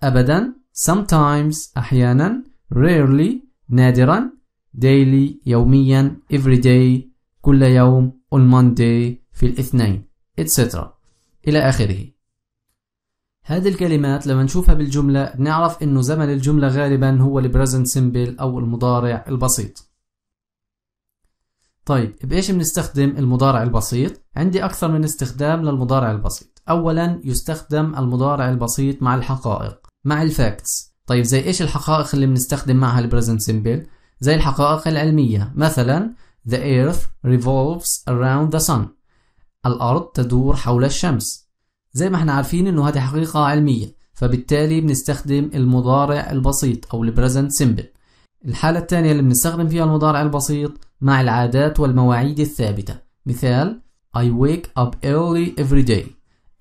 ابدا sometimes احيانا rarely نادرا daily يوميا every day كل يوم on Monday في الاثنين etc إلى آخره هذه الكلمات لما نشوفها بالجملة بنعرف انه زمن الجملة غالبا هو البريزنت سيمبل او المضارع البسيط طيب بإيش بنستخدم المضارع البسيط؟ عندي أكثر من استخدام للمضارع البسيط أولا يستخدم المضارع البسيط مع الحقائق مع الفاكتس طيب زي إيش الحقائق اللي بنستخدم معها البريزنت سيمبل؟ زي الحقائق العلمية مثلا The earth revolves around the sun الأرض تدور حول الشمس زي ما احنا عارفين انه هذه حقيقة علمية فبالتالي بنستخدم المضارع البسيط او البريزنت سيمبل الحالة الثانية اللي بنستخدم فيها المضارع البسيط مع العادات والمواعيد الثابتة مثال I wake up early every day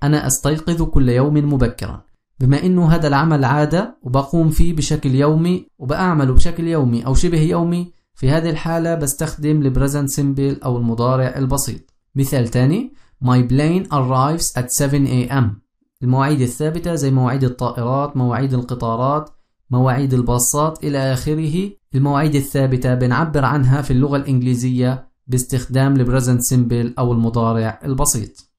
أنا أستيقظ كل يوم مبكرا بما أنه هذا العمل عادة وبقوم فيه بشكل يومي وبأعمله بشكل يومي أو شبه يومي في هذه الحالة بستخدم البريزنت سيمبل أو المضارع البسيط مثال تاني My plane arrives at 7 a.m. المواعيد الثابتة زي مواعيد الطائرات مواعيد القطارات مواعيد الباصات إلى آخره المواعيد الثابتة بنعبر عنها في اللغة الإنجليزية باستخدام البريزنت سيمبل أو المضارع البسيط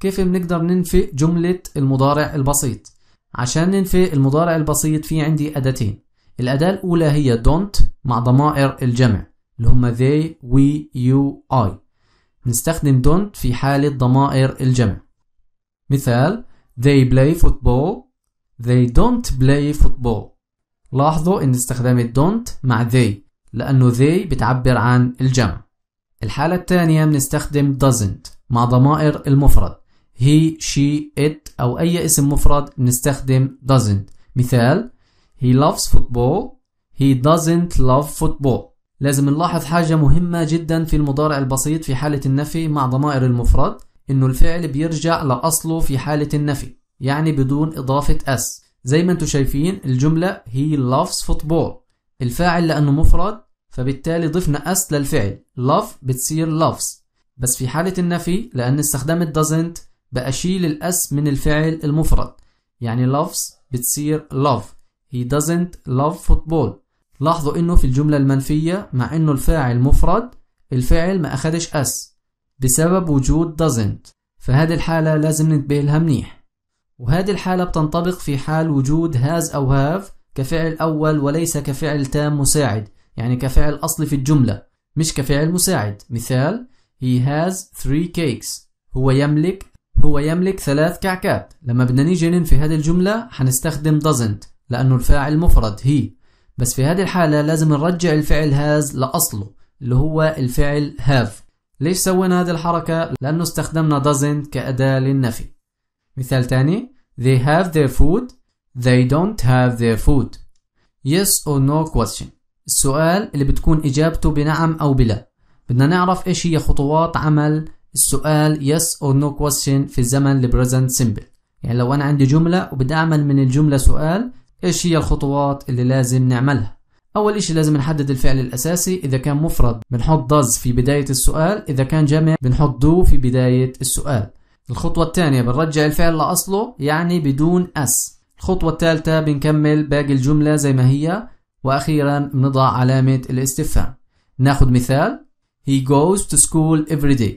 كيف بنقدر ننفي جملة المضارع البسيط عشان ننفي المضارع البسيط في عندي أداتين الأداة الأولى هي don't مع ضمائر الجمع اللي هم they, we, you, I بنستخدم don't في حالة ضمائر الجمع مثال they play football they don't play football لاحظوا ان استخدام don't مع they لأنه they بتعبر عن الجمع الحالة الثانية بنستخدم doesn't مع ضمائر المفرد he, she, it أو أي اسم مفرد بنستخدم doesn't مثال he loves football he doesn't love football لازم نلاحظ حاجة مهمة جدا في المضارع البسيط في حالة النفي مع ضمائر المفرد إنه الفعل بيرجع لأصله في حالة النفي يعني بدون إضافة أس زي ما انتم شايفين الجملة هي loves football الفاعل لأنه مفرد فبالتالي ضفنا أس للفعل love بتصير loves بس في حالة النفي لأن استخدمت doesn't بأشيل الأس من الفعل المفرد يعني loves بتصير love he doesn't love football لاحظوا انه في الجملة المنفية مع انه الفاعل مفرد الفعل ما اخدش اس بسبب وجود doesn't فهذه الحالة لازم ننتبه لها منيح وهذه الحالة بتنطبق في حال وجود has أو have كفعل أول وليس كفعل تام مساعد يعني كفعل أصلي في الجملة مش كفعل مساعد مثال he has three cakes هو يملك هو يملك ثلاث كعكات لما بدنا نيجي ننفي هذه الجملة حنستخدم doesn't لأنه الفاعل مفرد هي بس في هذه الحالة لازم نرجع الفعل هاز لأصله اللي هو الفعل have ليش سوينا هذه الحركة؟ لأنه استخدمنا doesn't كأداة للنفي مثال تاني They have their food They don't have their food Yes or no question السؤال اللي بتكون إجابته بنعم أو بلا بدنا نعرف إيش هي خطوات عمل السؤال yes or no question في الزمن present simple يعني لو أنا عندي جملة وبدي أعمل من الجملة سؤال ايش هي الخطوات اللي لازم نعملها اول اشي لازم نحدد الفعل الاساسي اذا كان مفرد بنحط does في بداية السؤال اذا كان جمع بنحط do في بداية السؤال الخطوة الثانية بنرجع الفعل لأصله يعني بدون اس الخطوة الثالثة بنكمل باقي الجملة زي ما هي واخيرا بنضع علامة الاستفهام ناخد مثال he goes to school every day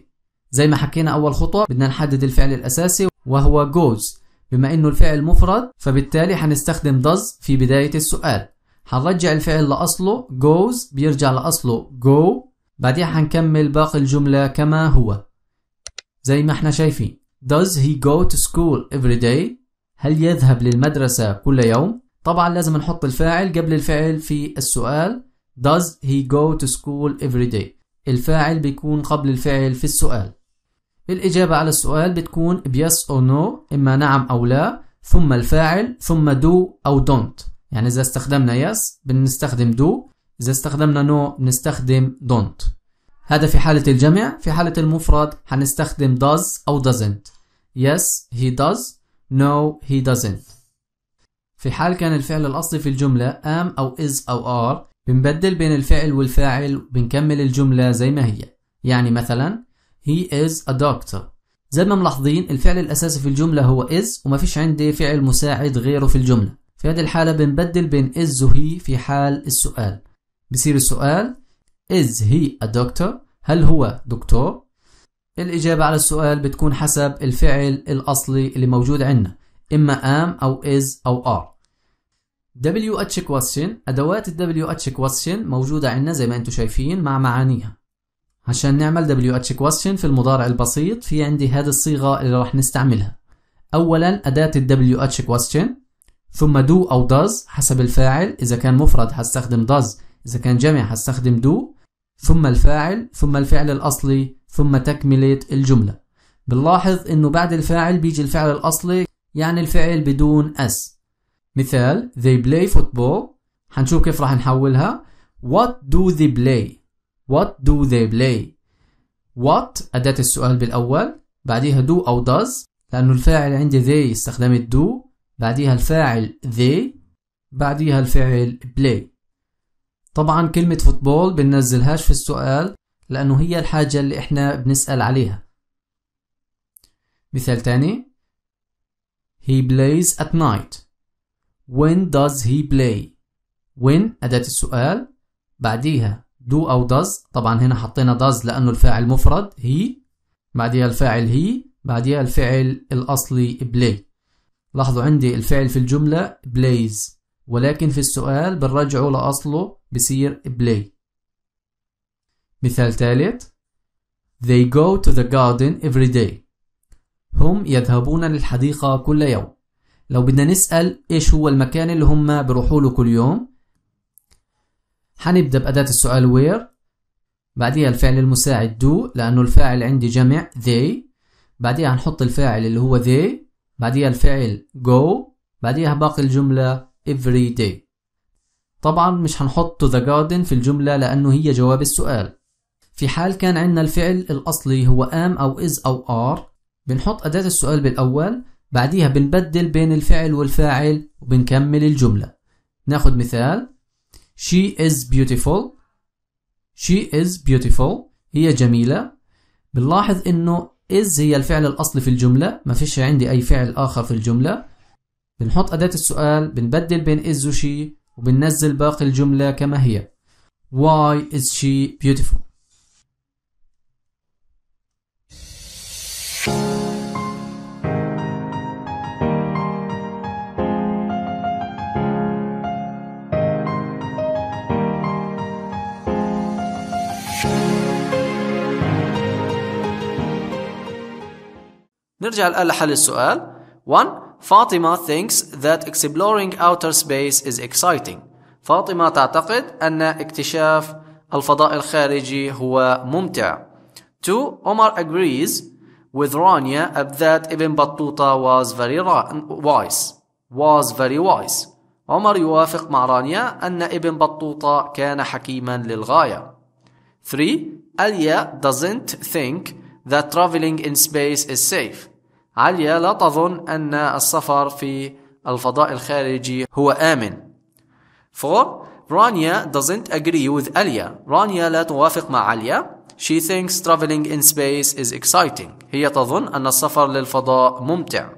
زي ما حكينا اول خطوة بدنا نحدد الفعل الاساسي وهو goes بما انه الفعل مفرد فبالتالي هنستخدم does في بداية السؤال هنرجع الفعل لأصله goes بيرجع لأصله go بعدين هنكمل باقي الجملة كما هو زي ما احنا شايفين Does he go to school every day؟ هل يذهب للمدرسة كل يوم؟ طبعا لازم نحط الفاعل قبل الفعل في السؤال Does he go to school every day؟ الفاعل بيكون قبل الفعل في السؤال الإجابة على السؤال بتكون بيس أو نو إما نعم أو لا ثم الفاعل ثم دو أو دونت يعني إذا استخدمنا يس بنستخدم دو إذا استخدمنا نو بنستخدم دونت هذا في حالة الجمع في حالة المفرد هنستخدم does أو doesn't yes he does no he doesn't في حال كان الفعل الأصلي في الجملة am أو is أو are بنبدل بين الفعل والفاعل وبنكمل الجملة زي ما هي يعني مثلا he is a doctor زي ما ملاحظين الفعل الأساسي في الجملة هو is وما فيش عندي فعل مساعد غيره في الجملة في هذه الحالة بنبدل بين is وهي في حال السؤال بصير السؤال is he a doctor هل هو دكتور الإجابة على السؤال بتكون حسب الفعل الأصلي اللي موجود عندنا إما am أو is أو are WH question أدوات ال WH question موجودة عندنا زي ما أنتم شايفين مع معانيها عشان نعمل WH question في المضارع البسيط في عندي هذه الصيغة اللي راح نستعملها أولا أداة ال WH question ثم do أو does حسب الفاعل إذا كان مفرد هستخدم does إذا كان جمع هستخدم do ثم الفاعل ثم الفعل الأصلي ثم تكملة الجملة بنلاحظ إنه بعد الفاعل بيجي الفعل الأصلي يعني الفعل بدون s مثال they play football هنشوف كيف راح نحولها what do they play What do they play What أداة السؤال بالأول بعديها do أو does لأنه الفاعل عندي they استخدمت do بعديها الفاعل they بعديها الفعل play طبعا كلمة فوتبول بننزلهاش في السؤال لأنه هي الحاجة اللي إحنا بنسأل عليها مثال تاني He plays at night When does he play? When أداة السؤال بعديها دو أو داز طبعا هنا حطينا داز لأنه الفاعل مفرد هي بعديها الفاعل هي بعديها الفعل الأصلي بلاي لاحظوا عندي الفعل في الجملة بلايز ولكن في السؤال بنرجعه لأصله بصير بلاي مثال ثالث They go to the garden every day هم يذهبون للحديقة كل يوم لو بدنا نسأل إيش هو المكان اللي هم بروحوا له كل يوم حنبدأ بأداة السؤال where بعديها الفعل المساعد do لأنه الفاعل عندي جمع they بعديها هنحط الفاعل اللي هو they بعديها الفعل go بعديها باقي الجملة every day طبعا مش هنحط the garden في الجملة لأنه هي جواب السؤال في حال كان عندنا الفعل الأصلي هو am أو is أو are بنحط أداة السؤال بالأول بعديها بنبدل بين الفعل والفاعل وبنكمل الجملة ناخد مثال she is beautiful she is beautiful هي جميلة بنلاحظ انه is هي الفعل الاصلي في الجملة ما فيش عندي اي فعل اخر في الجملة بنحط اداة السؤال بنبدل بين is وشي وبننزل باقي الجملة كما هي why is she beautiful نرجع الآن لحل السؤال 1 فاطمة thinks that exploring outer space is exciting فاطمة تعتقد أن اكتشاف الفضاء الخارجي هو ممتع 2 عمر agrees with Rania that Ibn Battuta was very wise was very wise عمر يوافق مع رانيا أن ابن بطوطة كان حكيما للغاية 3. أليا doesn't think that traveling in space is safe عليا لا تظن أن السفر في الفضاء الخارجي هو آمن. 4. رانيا doesn't agree with أليا. رانيا لا توافق مع عليا She thinks traveling in space is exciting. هي تظن أن السفر للفضاء ممتع.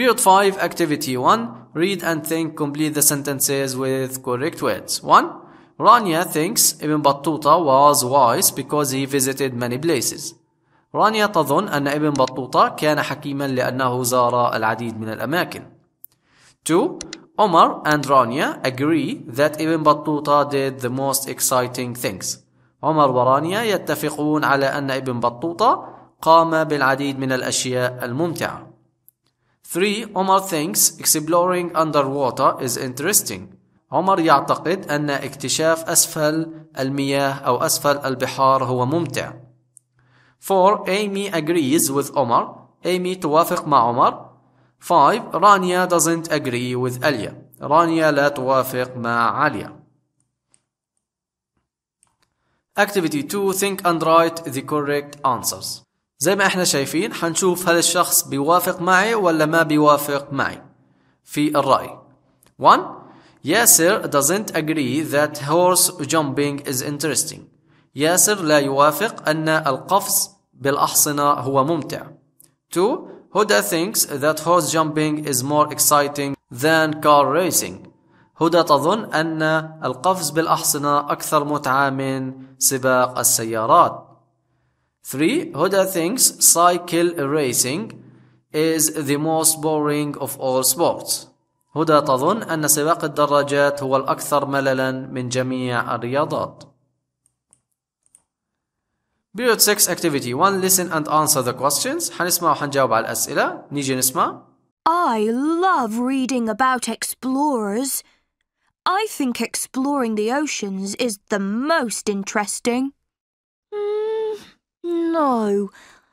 Period 5 Activity 1 Read and think complete the sentences with correct words. 1. Rania thinks Ibn Battuta was wise because he visited many places. رانيا تظن أن ابن بطوطة كان حكيما لأنه زار العديد من الأماكن. 2. عمر and رانيا agree that ابن بطوطة did the most exciting things. عمر ورانيا يتفقون على أن ابن بطوطة قام بالعديد من الأشياء الممتعة. 3. عمر thinks exploring underwater is interesting. عمر يعتقد أن اكتشاف أسفل المياه أو أسفل البحار هو ممتع. 4. Amy agrees with Omar. Amy توافق مع عمر. 5. Rania doesn't agree with Alia. Rania لا توافق مع عليا. Activity 2 Think and write the correct answers. زي ما احنا شايفين حنشوف هل الشخص بيوافق معي ولا ما بيوافق معي في الرأي. 1. ياسر doesn't agree that horse jumping is interesting. ياسر لا يوافق أن القفز بالأحصنة هو ممتع 2. هدى thinks that horse jumping is more exciting than car racing هدى تظن أن القفز بالأحصنة أكثر متعة من سباق السيارات 3. Huda thinks cycle racing is the most boring of all sports هدى تظن أن سباق الدراجات هو الأكثر مللا من جميع الرياضات Period 6 activity 1 listen and answer the questions حنسمع وحنجاوب على الأسئلة نيجي نسمع I love reading about explorers I think exploring the oceans is the most interesting mm, No,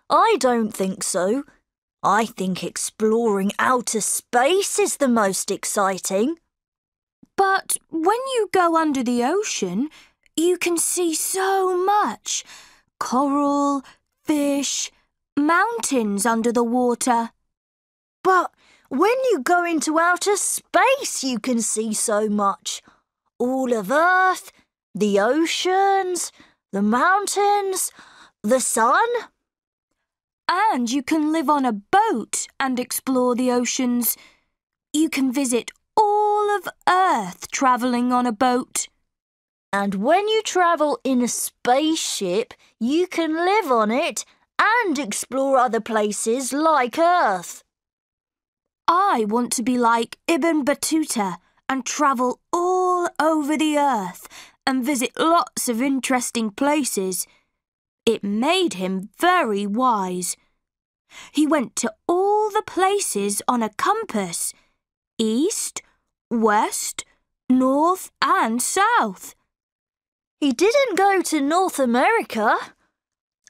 I don't think so I think exploring outer space is the most exciting But when you go under the ocean, you can see so much coral, fish, mountains under the water. But when you go into outer space, you can see so much. All of Earth, the oceans, the mountains, the sun. And you can live on a boat and explore the oceans. You can visit all of Earth travelling on a boat. And when you travel in a spaceship, you can live on it and explore other places like Earth. I want to be like Ibn Battuta and travel all over the Earth and visit lots of interesting places. It made him very wise. He went to all the places on a compass east, west, north, and south. He didn't go to North America.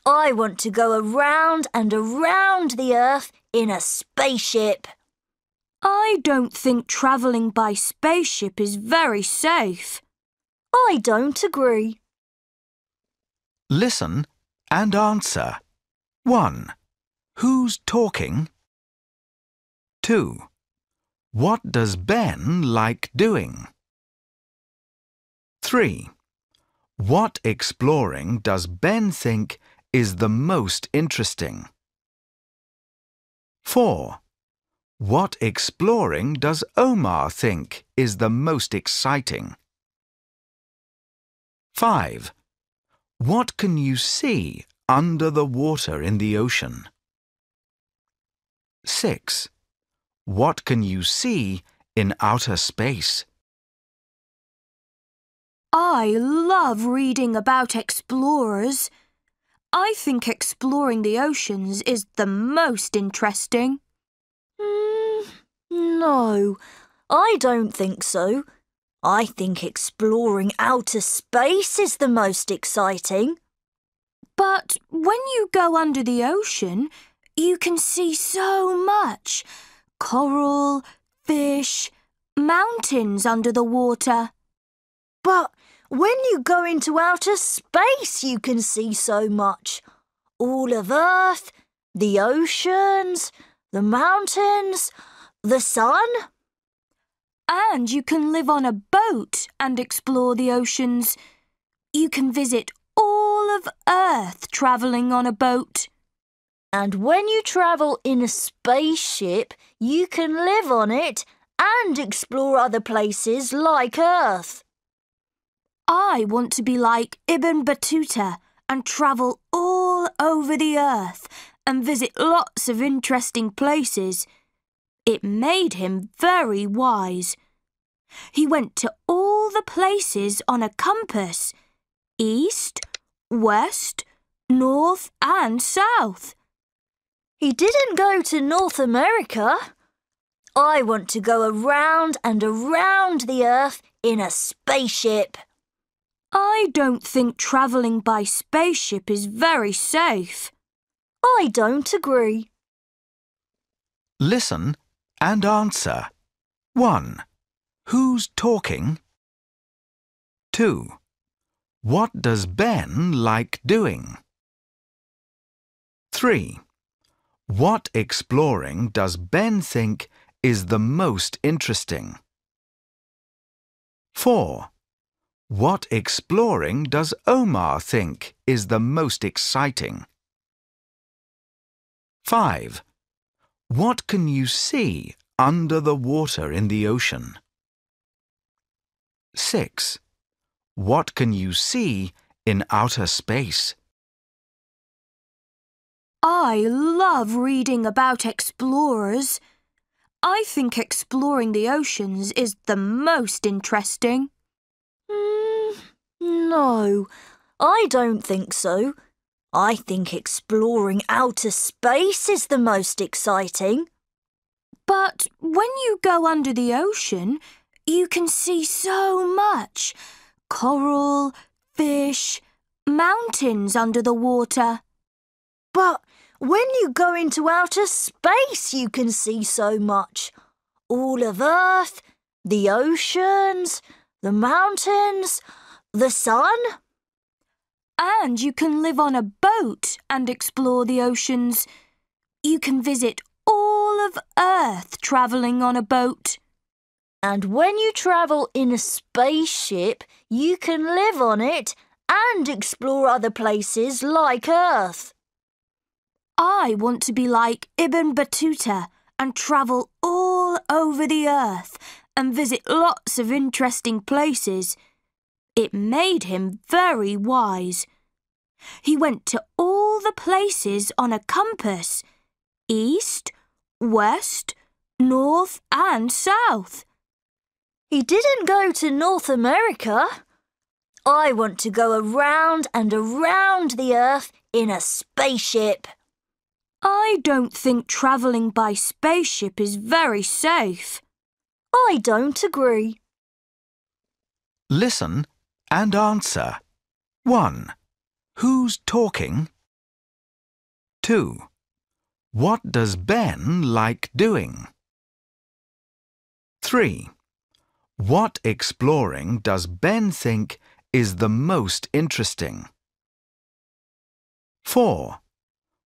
I want to go around and around the Earth in a spaceship. I don't think travelling by spaceship is very safe. I don't agree. Listen and answer. 1. Who's talking? 2. What does Ben like doing? 3. What exploring does Ben think is the most interesting? 4. What exploring does Omar think is the most exciting? 5. What can you see under the water in the ocean? 6. What can you see in outer space? I love reading about explorers. I think exploring the oceans is the most interesting. Mm, no, I don't think so. I think exploring outer space is the most exciting. But when you go under the ocean, you can see so much. Coral, fish, mountains under the water. But when you go into outer space, you can see so much. All of Earth, the oceans, the mountains, the sun. And you can live on a boat and explore the oceans. You can visit all of Earth travelling on a boat. And when you travel in a spaceship, you can live on it and explore other places like Earth. I want to be like Ibn Battuta and travel all over the earth and visit lots of interesting places. It made him very wise. He went to all the places on a compass east, west, north, and south. He didn't go to North America. I want to go around and around the earth in a spaceship. I don't think travelling by spaceship is very safe. I don't agree. Listen and answer. 1. Who's talking? 2. What does Ben like doing? 3. What exploring does Ben think is the most interesting? 4. What exploring does Omar think is the most exciting? 5. What can you see under the water in the ocean? 6. What can you see in outer space? I love reading about explorers. I think exploring the oceans is the most interesting. No, I don't think so. I think exploring outer space is the most exciting. But when you go under the ocean, you can see so much. Coral, fish, mountains under the water. But when you go into outer space, you can see so much. All of Earth, the oceans, the mountains, the sun? And you can live on a boat and explore the oceans. You can visit all of Earth travelling on a boat. And when you travel in a spaceship, you can live on it and explore other places like Earth. I want to be like Ibn Battuta and travel all over the Earth and visit lots of interesting places. It made him very wise. He went to all the places on a compass east, west, north, and south. He didn't go to North America. I want to go around and around the earth in a spaceship. I don't think travelling by spaceship is very safe. I don't agree. Listen and answer. 1. Who's talking? 2. What does Ben like doing? 3. What exploring does Ben think is the most interesting? 4.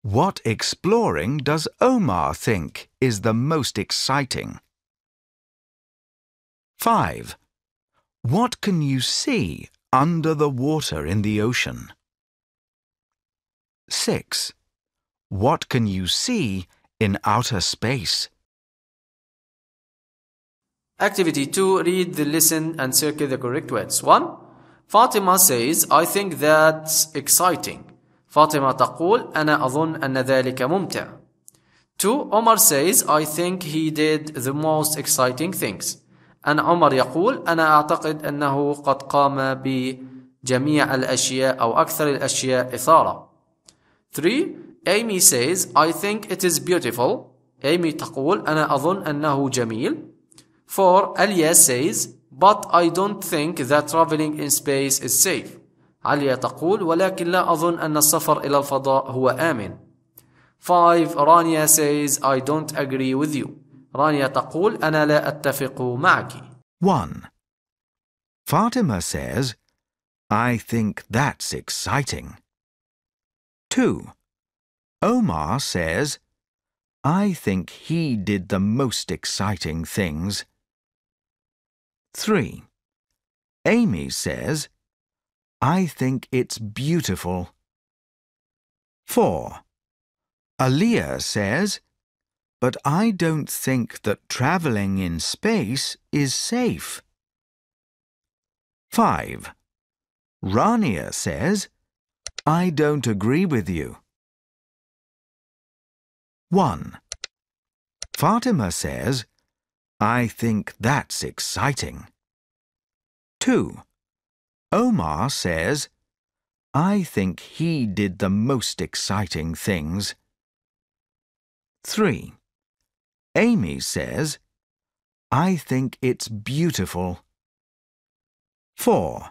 What exploring does Omar think is the most exciting? 5. What can you see under the water in the ocean? 6. What can you see in outer space? Activity 2. Read the listen and circle the correct words. 1. Fatima says, I think that's exciting. Fatima تقول, أنا أظن أن ذلك ممتع. 2. Omar says, I think he did the most exciting things. أن عمر يقول أنا أعتقد أنه قد قام بجميع الأشياء أو أكثر الأشياء إثارة 3. Amy says I think it is beautiful Amy تقول أنا أظن أنه جميل 4. Alia says But I don't think that traveling in space is safe عليا تقول ولكن لا أظن أن السفر إلى الفضاء هو آمن 5. رانيا says I don't agree with you رانيا تقول أنا لا أتفق معك 1. Fatima says, I think that's exciting. 2. Omar says, I think he did the most exciting things. 3. Amy says, I think it's beautiful. 4. Aaliyah says, but I don't think that travelling in space is safe. 5. Rania says, I don't agree with you. 1. Fatima says, I think that's exciting. 2. Omar says, I think he did the most exciting things. 3. Amy says, I think it's beautiful. 4.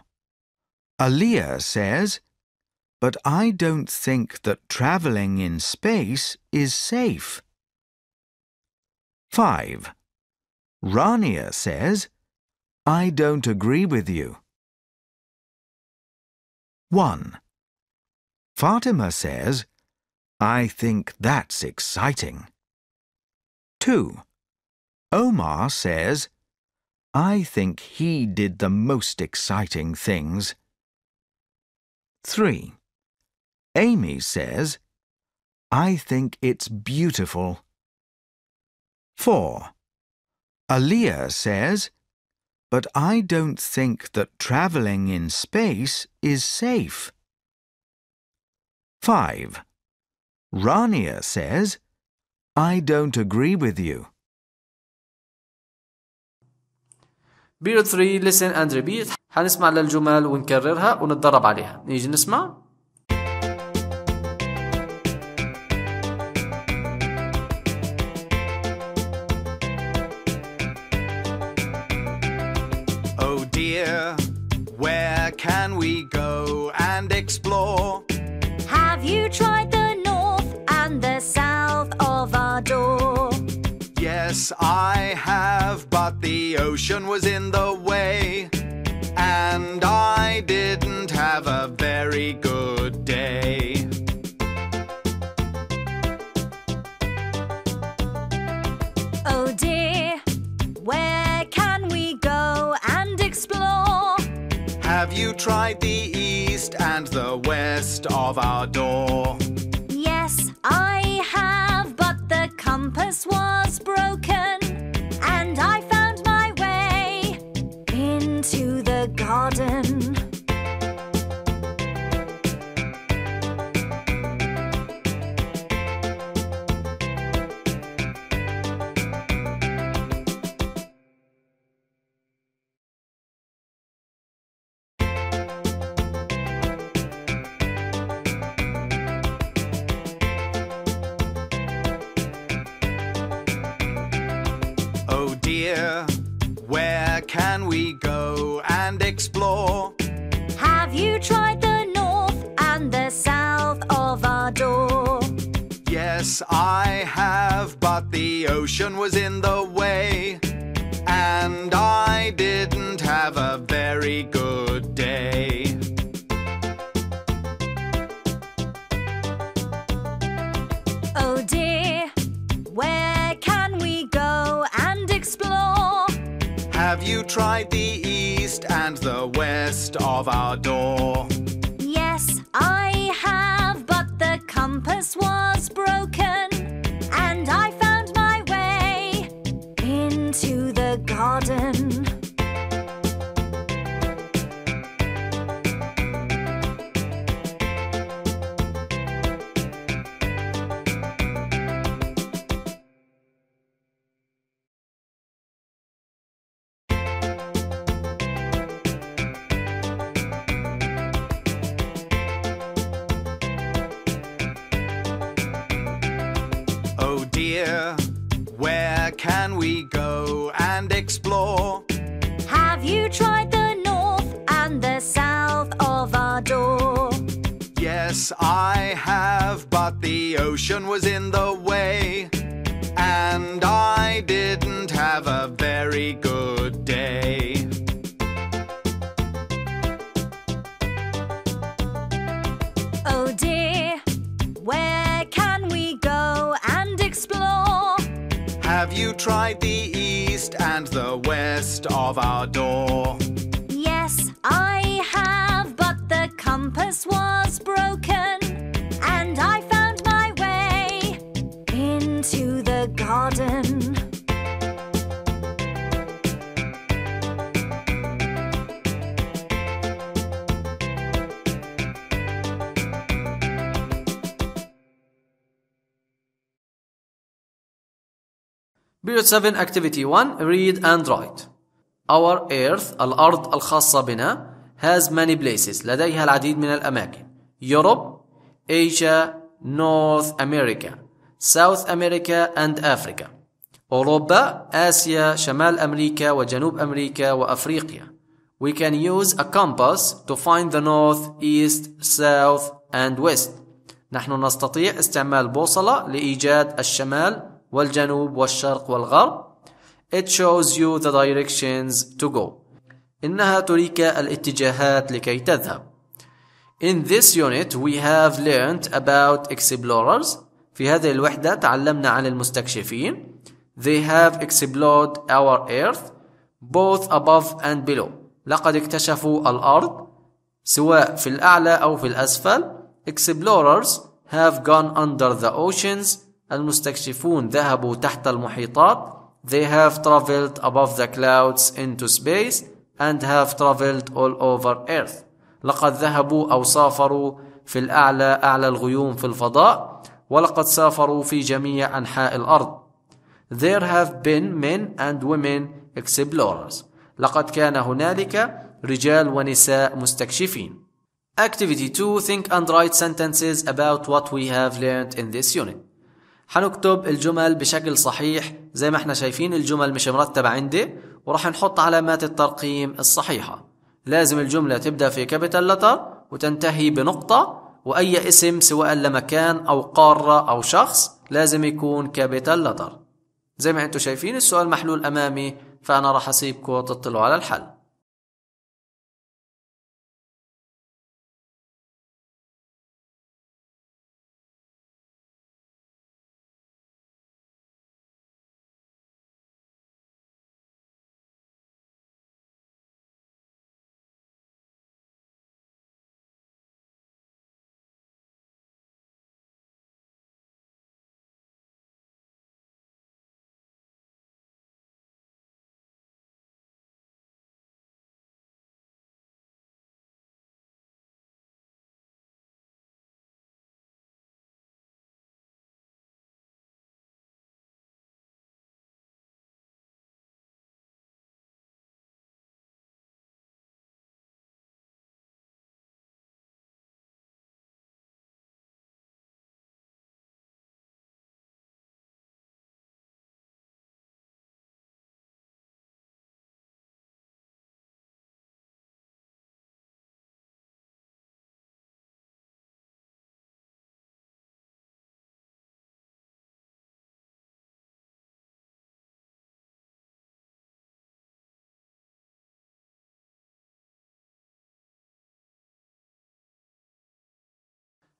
Aaliyah says, But I don't think that travelling in space is safe. 5. Rania says, I don't agree with you. 1. Fatima says, I think that's exciting. 2. Omar says, I think he did the most exciting things. 3. Amy says, I think it's beautiful. 4. Aaliyah says, but I don't think that travelling in space is safe. 5. Rania says, I don't agree with you. بيرد 3 listen and repeat هنسمع للجمل ونكررها ونتدرب عليها نيجي نسمع Oh dear, where can we go and explore? the ocean was in the way. And I didn't have a very good day. Oh dear, where can we go and explore? Have you tried the east and the west of our door? Yes, I have, but the compass was broken. To the garden. the ocean was in the way. And I didn't have a very good day. Oh dear, where can we go and explore? Have you tried the east and the west of our door? Yes, I have, but the compass was broken and I found garden. have, but the ocean was in the way. And I didn't have a very good day. Oh dear, where can we go and explore? Have you tried the east and the west of our door? Yes, I have, but the compass was broken. garden. Period 7 Activity 1 Read and Write Our Earth الأرض الخاصة بنا has many places لديها العديد من الأماكن Europe Asia North America South America and Africa أوروبا آسيا شمال أمريكا وجنوب أمريكا وأفريقيا We can use a compass to find the north, east, south and west نحن نستطيع استعمال بوصلة لإيجاد الشمال والجنوب والشرق والغرب It shows you the directions to go إنها تريك الاتجاهات لكي تذهب In this unit we have learned about explorers في هذه الوحدة تعلمنا عن المستكشفين They have explored our earth both above and below لقد اكتشفوا الأرض سواء في الأعلى أو في الأسفل Explorers have gone under the oceans المستكشفون ذهبوا تحت المحيطات They have traveled above the clouds into space and have traveled all over earth لقد ذهبوا أو سافروا في الأعلى أعلى الغيوم في الفضاء ولقد سافروا في جميع أنحاء الأرض There have been men and women explorers لقد كان هنالك رجال ونساء مستكشفين Activity 2 Think and write sentences about what we have learned in this unit حنكتب الجمل بشكل صحيح زي ما احنا شايفين الجمل مش مرتبة عندي وراح نحط علامات الترقيم الصحيحة لازم الجملة تبدأ في كابيتال لتر وتنتهي بنقطة واي اسم سواء لمكان او قاره او شخص لازم يكون كابيتال لتر زي ما انتم شايفين السؤال محلول امامي فانا راح اسيبكم تطلعوا على الحل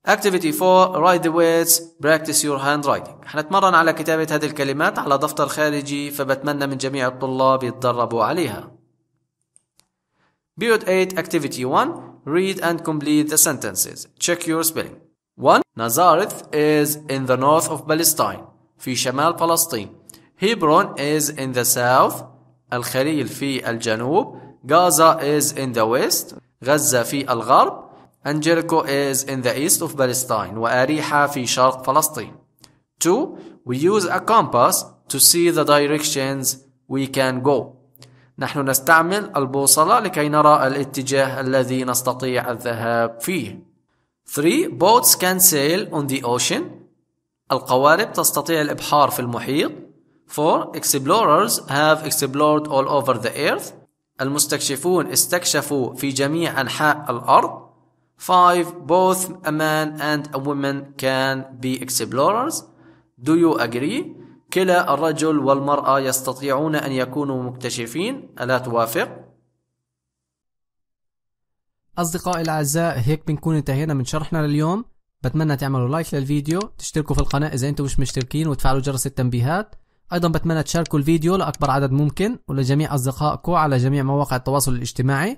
Activity 4 Write the words Practice your handwriting هنتمرن على كتابة هذه الكلمات على دفتر خارجي فبتمنى من جميع الطلاب يتدربوا عليها Period 8 Activity 1 Read and complete the sentences Check your spelling 1 Nazareth is in the north of Palestine في شمال فلسطين Hebron is in the south الخليل في الجنوب Gaza is in the west غزة في الغرب Angelico is in the east of Palestine وأريحة في شرق فلسطين. 2. We use a compass to see the directions we can go. نحن نستعمل البوصلة لكي نرى الاتجاه الذي نستطيع الذهاب فيه. 3. Boats can sail on the ocean. القوارب تستطيع الإبحار في المحيط. 4. Explorers have explored all over the earth. المستكشفون استكشفوا في جميع أنحاء الأرض. 5. Both a man and a woman can be explorers. Do you agree? كلا الرجل والمرأة يستطيعون أن يكونوا مكتشفين ألا توافق؟ أصدقائي الأعزاء هيك بنكون انتهينا من شرحنا لليوم بتمنى تعملوا لايك للفيديو تشتركوا في القناة إذا أنتم مش مشتركين وتفعلوا جرس التنبيهات أيضا بتمنى تشاركوا الفيديو لأكبر عدد ممكن ولجميع أصدقائكم على جميع مواقع التواصل الاجتماعي